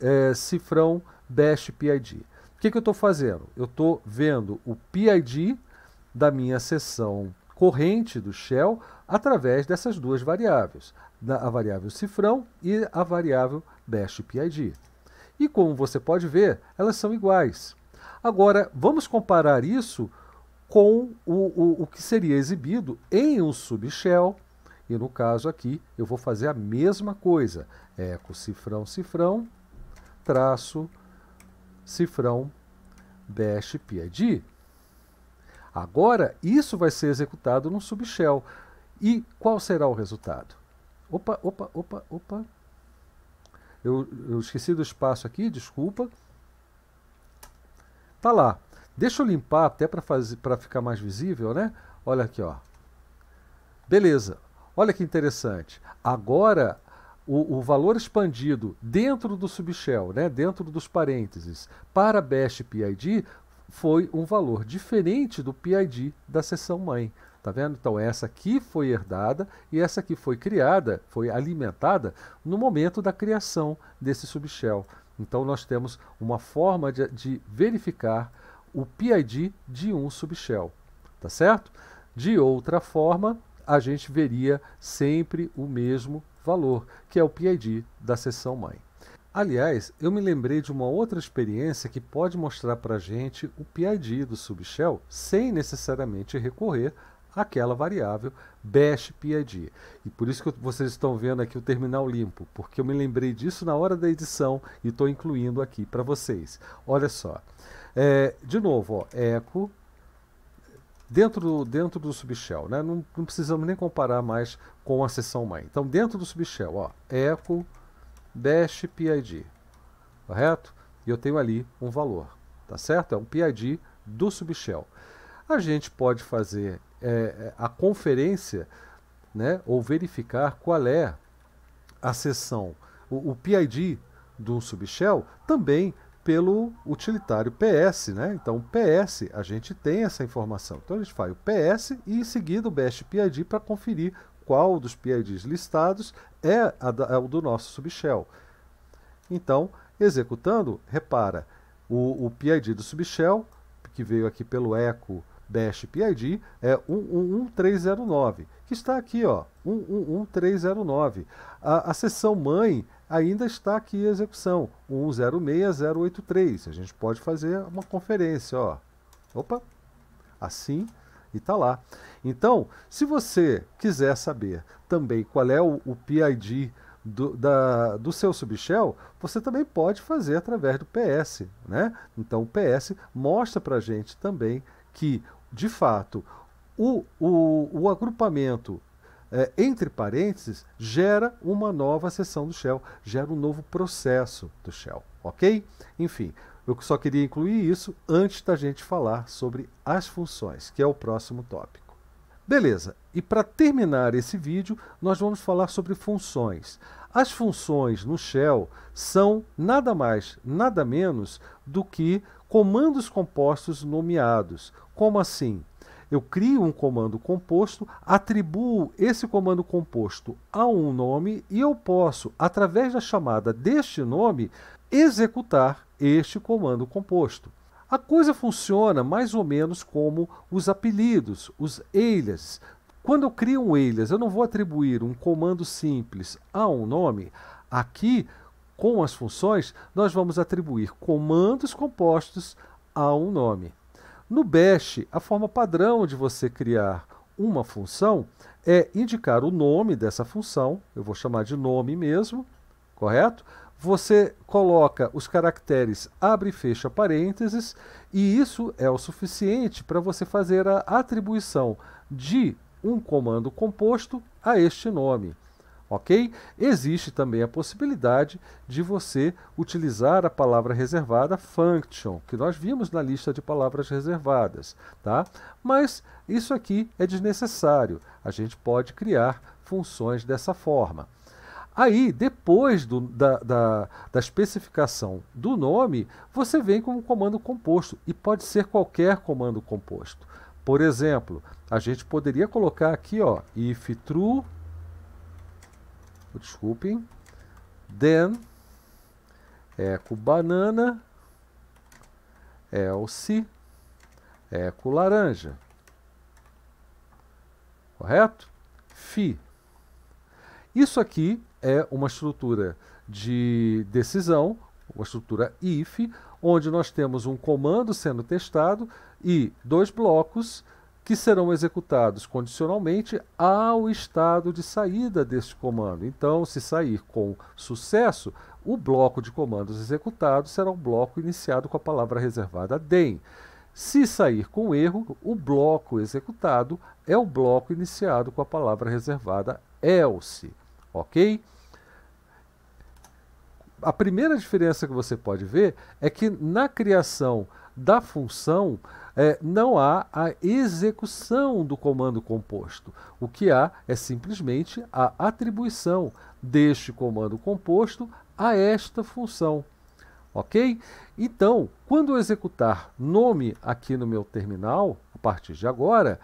é, cifrão, dash PID. O que, que eu estou fazendo? Eu estou vendo o PID da minha seção corrente do shell através dessas duas variáveis, a variável cifrão e a variável dash PID. E como você pode ver, elas são iguais. Agora, vamos comparar isso com o, o, o que seria exibido em um subshell e no caso aqui, eu vou fazer a mesma coisa. Eco cifrão, cifrão, traço, cifrão, dash PID. É Agora, isso vai ser executado no subshell. E qual será o resultado? Opa, opa, opa, opa. Eu, eu esqueci do espaço aqui, desculpa. Tá lá. Deixa eu limpar até para ficar mais visível, né? Olha aqui, ó. Beleza. Olha que interessante. Agora, o, o valor expandido dentro do subshell, né, dentro dos parênteses, para Bash PID foi um valor diferente do PID da sessão mãe. Tá vendo? Então essa aqui foi herdada e essa aqui foi criada, foi alimentada no momento da criação desse subshell. Então nós temos uma forma de, de verificar o PID de um subshell, tá certo? De outra forma, a gente veria sempre o mesmo valor, que é o PID da sessão mãe. Aliás, eu me lembrei de uma outra experiência que pode mostrar para a gente o PID do subshell sem necessariamente recorrer àquela variável bash PID. E por isso que vocês estão vendo aqui o terminal limpo, porque eu me lembrei disso na hora da edição e estou incluindo aqui para vocês. Olha só, é, de novo, ó, echo dentro do, dentro do subshell, né? Não, não, precisamos nem comparar mais com a sessão mãe. Então, dentro do subshell, ó, echo dash PID, correto? E eu tenho ali um valor, tá certo? É um PID do subshell. A gente pode fazer é, é, a conferência, né, ou verificar qual é a sessão, o, o PID do subshell também pelo utilitário PS, né? Então, PS, a gente tem essa informação. Então, a gente faz o PS e em seguida o bash PID para conferir qual dos PIDs listados é, a, é o do nosso subshell. Então, executando, repara, o, o PID do subshell, que veio aqui pelo echo bash PID, é 111309, que está aqui, ó, 111309. A, a mãe ainda está aqui a execução, 106083. A gente pode fazer uma conferência, ó. Opa, assim e tá lá. Então, se você quiser saber também qual é o, o PID do, da, do seu subshell, você também pode fazer através do PS, né? Então, o PS mostra para gente também que, de fato, o, o, o agrupamento é, entre parênteses, gera uma nova sessão do Shell, gera um novo processo do Shell, ok? Enfim, eu só queria incluir isso antes da gente falar sobre as funções, que é o próximo tópico. Beleza, e para terminar esse vídeo, nós vamos falar sobre funções. As funções no Shell são nada mais, nada menos do que comandos compostos nomeados. Como assim? eu crio um comando composto, atribuo esse comando composto a um nome e eu posso, através da chamada deste nome, executar este comando composto. A coisa funciona mais ou menos como os apelidos, os alias. Quando eu crio um alias, eu não vou atribuir um comando simples a um nome. Aqui, com as funções, nós vamos atribuir comandos compostos a um nome. No Bash, a forma padrão de você criar uma função é indicar o nome dessa função, eu vou chamar de nome mesmo, correto? Você coloca os caracteres abre e fecha parênteses, e isso é o suficiente para você fazer a atribuição de um comando composto a este nome ok? Existe também a possibilidade de você utilizar a palavra reservada function, que nós vimos na lista de palavras reservadas, tá? Mas isso aqui é desnecessário. A gente pode criar funções dessa forma. Aí, depois do, da, da, da, especificação do nome, você vem com um comando composto, e pode ser qualquer comando composto. Por exemplo, a gente poderia colocar aqui, ó, if true desculpa, desculpem. Then, eco é banana, else, é eco é laranja. Correto? Fi. Isso aqui é uma estrutura de decisão, uma estrutura if, onde nós temos um comando sendo testado e dois blocos que serão executados condicionalmente ao estado de saída deste comando. Então, se sair com sucesso, o bloco de comandos executados será o bloco iniciado com a palavra reservada DEM. Se sair com erro, o bloco executado é o bloco iniciado com a palavra reservada ELSE, ok? A primeira diferença que você pode ver é que na criação da função, é, não há a execução do comando composto. O que há é simplesmente a atribuição deste comando composto a esta função. Ok? Então, quando eu executar nome aqui no meu terminal, a partir de agora,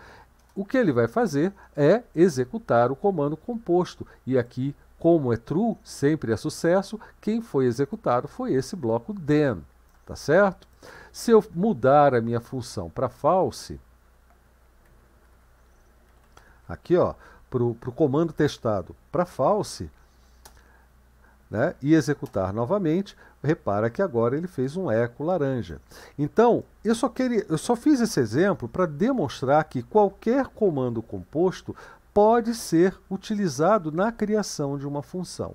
o que ele vai fazer é executar o comando composto. E aqui, como é true, sempre é sucesso, quem foi executado foi esse bloco then, tá certo? Se eu mudar a minha função para false, aqui ó, para o comando testado para false, né, e executar novamente, repara que agora ele fez um eco laranja. Então, eu só, queria, eu só fiz esse exemplo para demonstrar que qualquer comando composto pode ser utilizado na criação de uma função.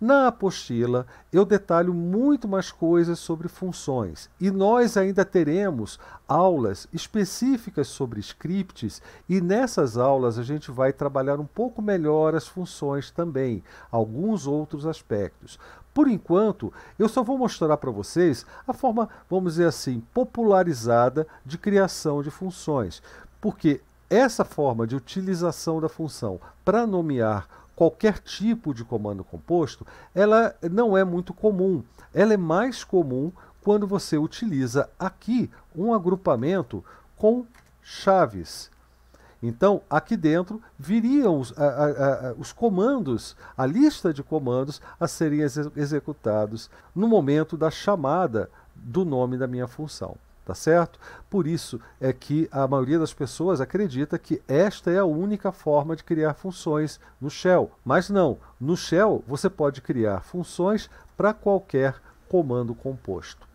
Na apostila, eu detalho muito mais coisas sobre funções e nós ainda teremos aulas específicas sobre scripts e nessas aulas a gente vai trabalhar um pouco melhor as funções também, alguns outros aspectos. Por enquanto, eu só vou mostrar para vocês a forma, vamos dizer assim, popularizada de criação de funções, porque essa forma de utilização da função para nomear qualquer tipo de comando composto, ela não é muito comum. Ela é mais comum quando você utiliza aqui um agrupamento com chaves. Então, aqui dentro viriam os, a, a, a, os, comandos, a lista de comandos a serem executados no momento da chamada do nome da minha função tá certo? Por isso é que a maioria das pessoas acredita que esta é a única forma de criar funções no shell, mas não. No shell você pode criar funções para qualquer comando composto.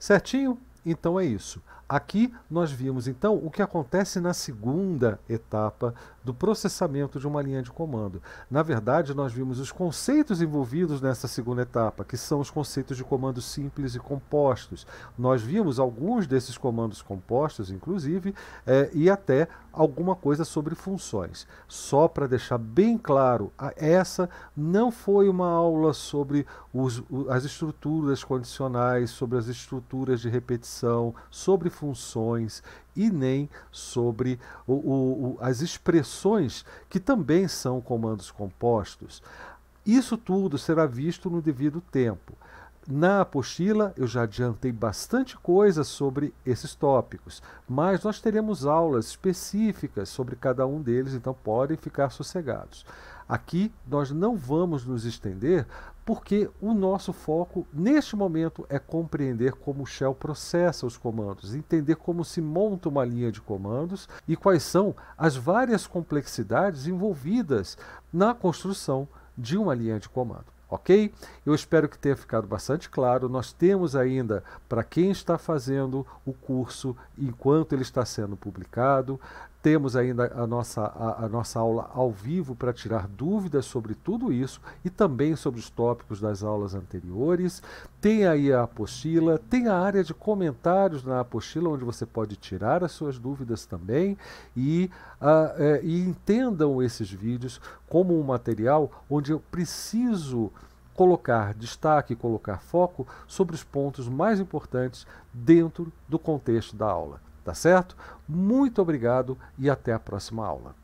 Certinho? Então é isso. Aqui nós vimos então o que acontece na segunda etapa do processamento de uma linha de comando. Na verdade, nós vimos os conceitos envolvidos nessa segunda etapa, que são os conceitos de comandos simples e compostos. Nós vimos alguns desses comandos compostos, inclusive, é, e até alguma coisa sobre funções. Só para deixar bem claro, essa não foi uma aula sobre os, as estruturas condicionais, sobre as estruturas de repetição sobre funções e nem sobre o, o, o, as expressões que também são comandos compostos. Isso tudo será visto no devido tempo. Na apostila eu já adiantei bastante coisa sobre esses tópicos, mas nós teremos aulas específicas sobre cada um deles, então podem ficar sossegados. Aqui nós não vamos nos estender, porque o nosso foco neste momento é compreender como o Shell processa os comandos, entender como se monta uma linha de comandos e quais são as várias complexidades envolvidas na construção de uma linha de comando. Ok? Eu espero que tenha ficado bastante claro. Nós temos ainda, para quem está fazendo o curso enquanto ele está sendo publicado, temos ainda a nossa, a, a nossa aula ao vivo para tirar dúvidas sobre tudo isso e também sobre os tópicos das aulas anteriores. Tem aí a apostila, tem a área de comentários na apostila, onde você pode tirar as suas dúvidas também. E, ah, é, e entendam esses vídeos como um material onde eu preciso colocar destaque, colocar foco sobre os pontos mais importantes dentro do contexto da aula. Tá certo? Muito obrigado e até a próxima aula.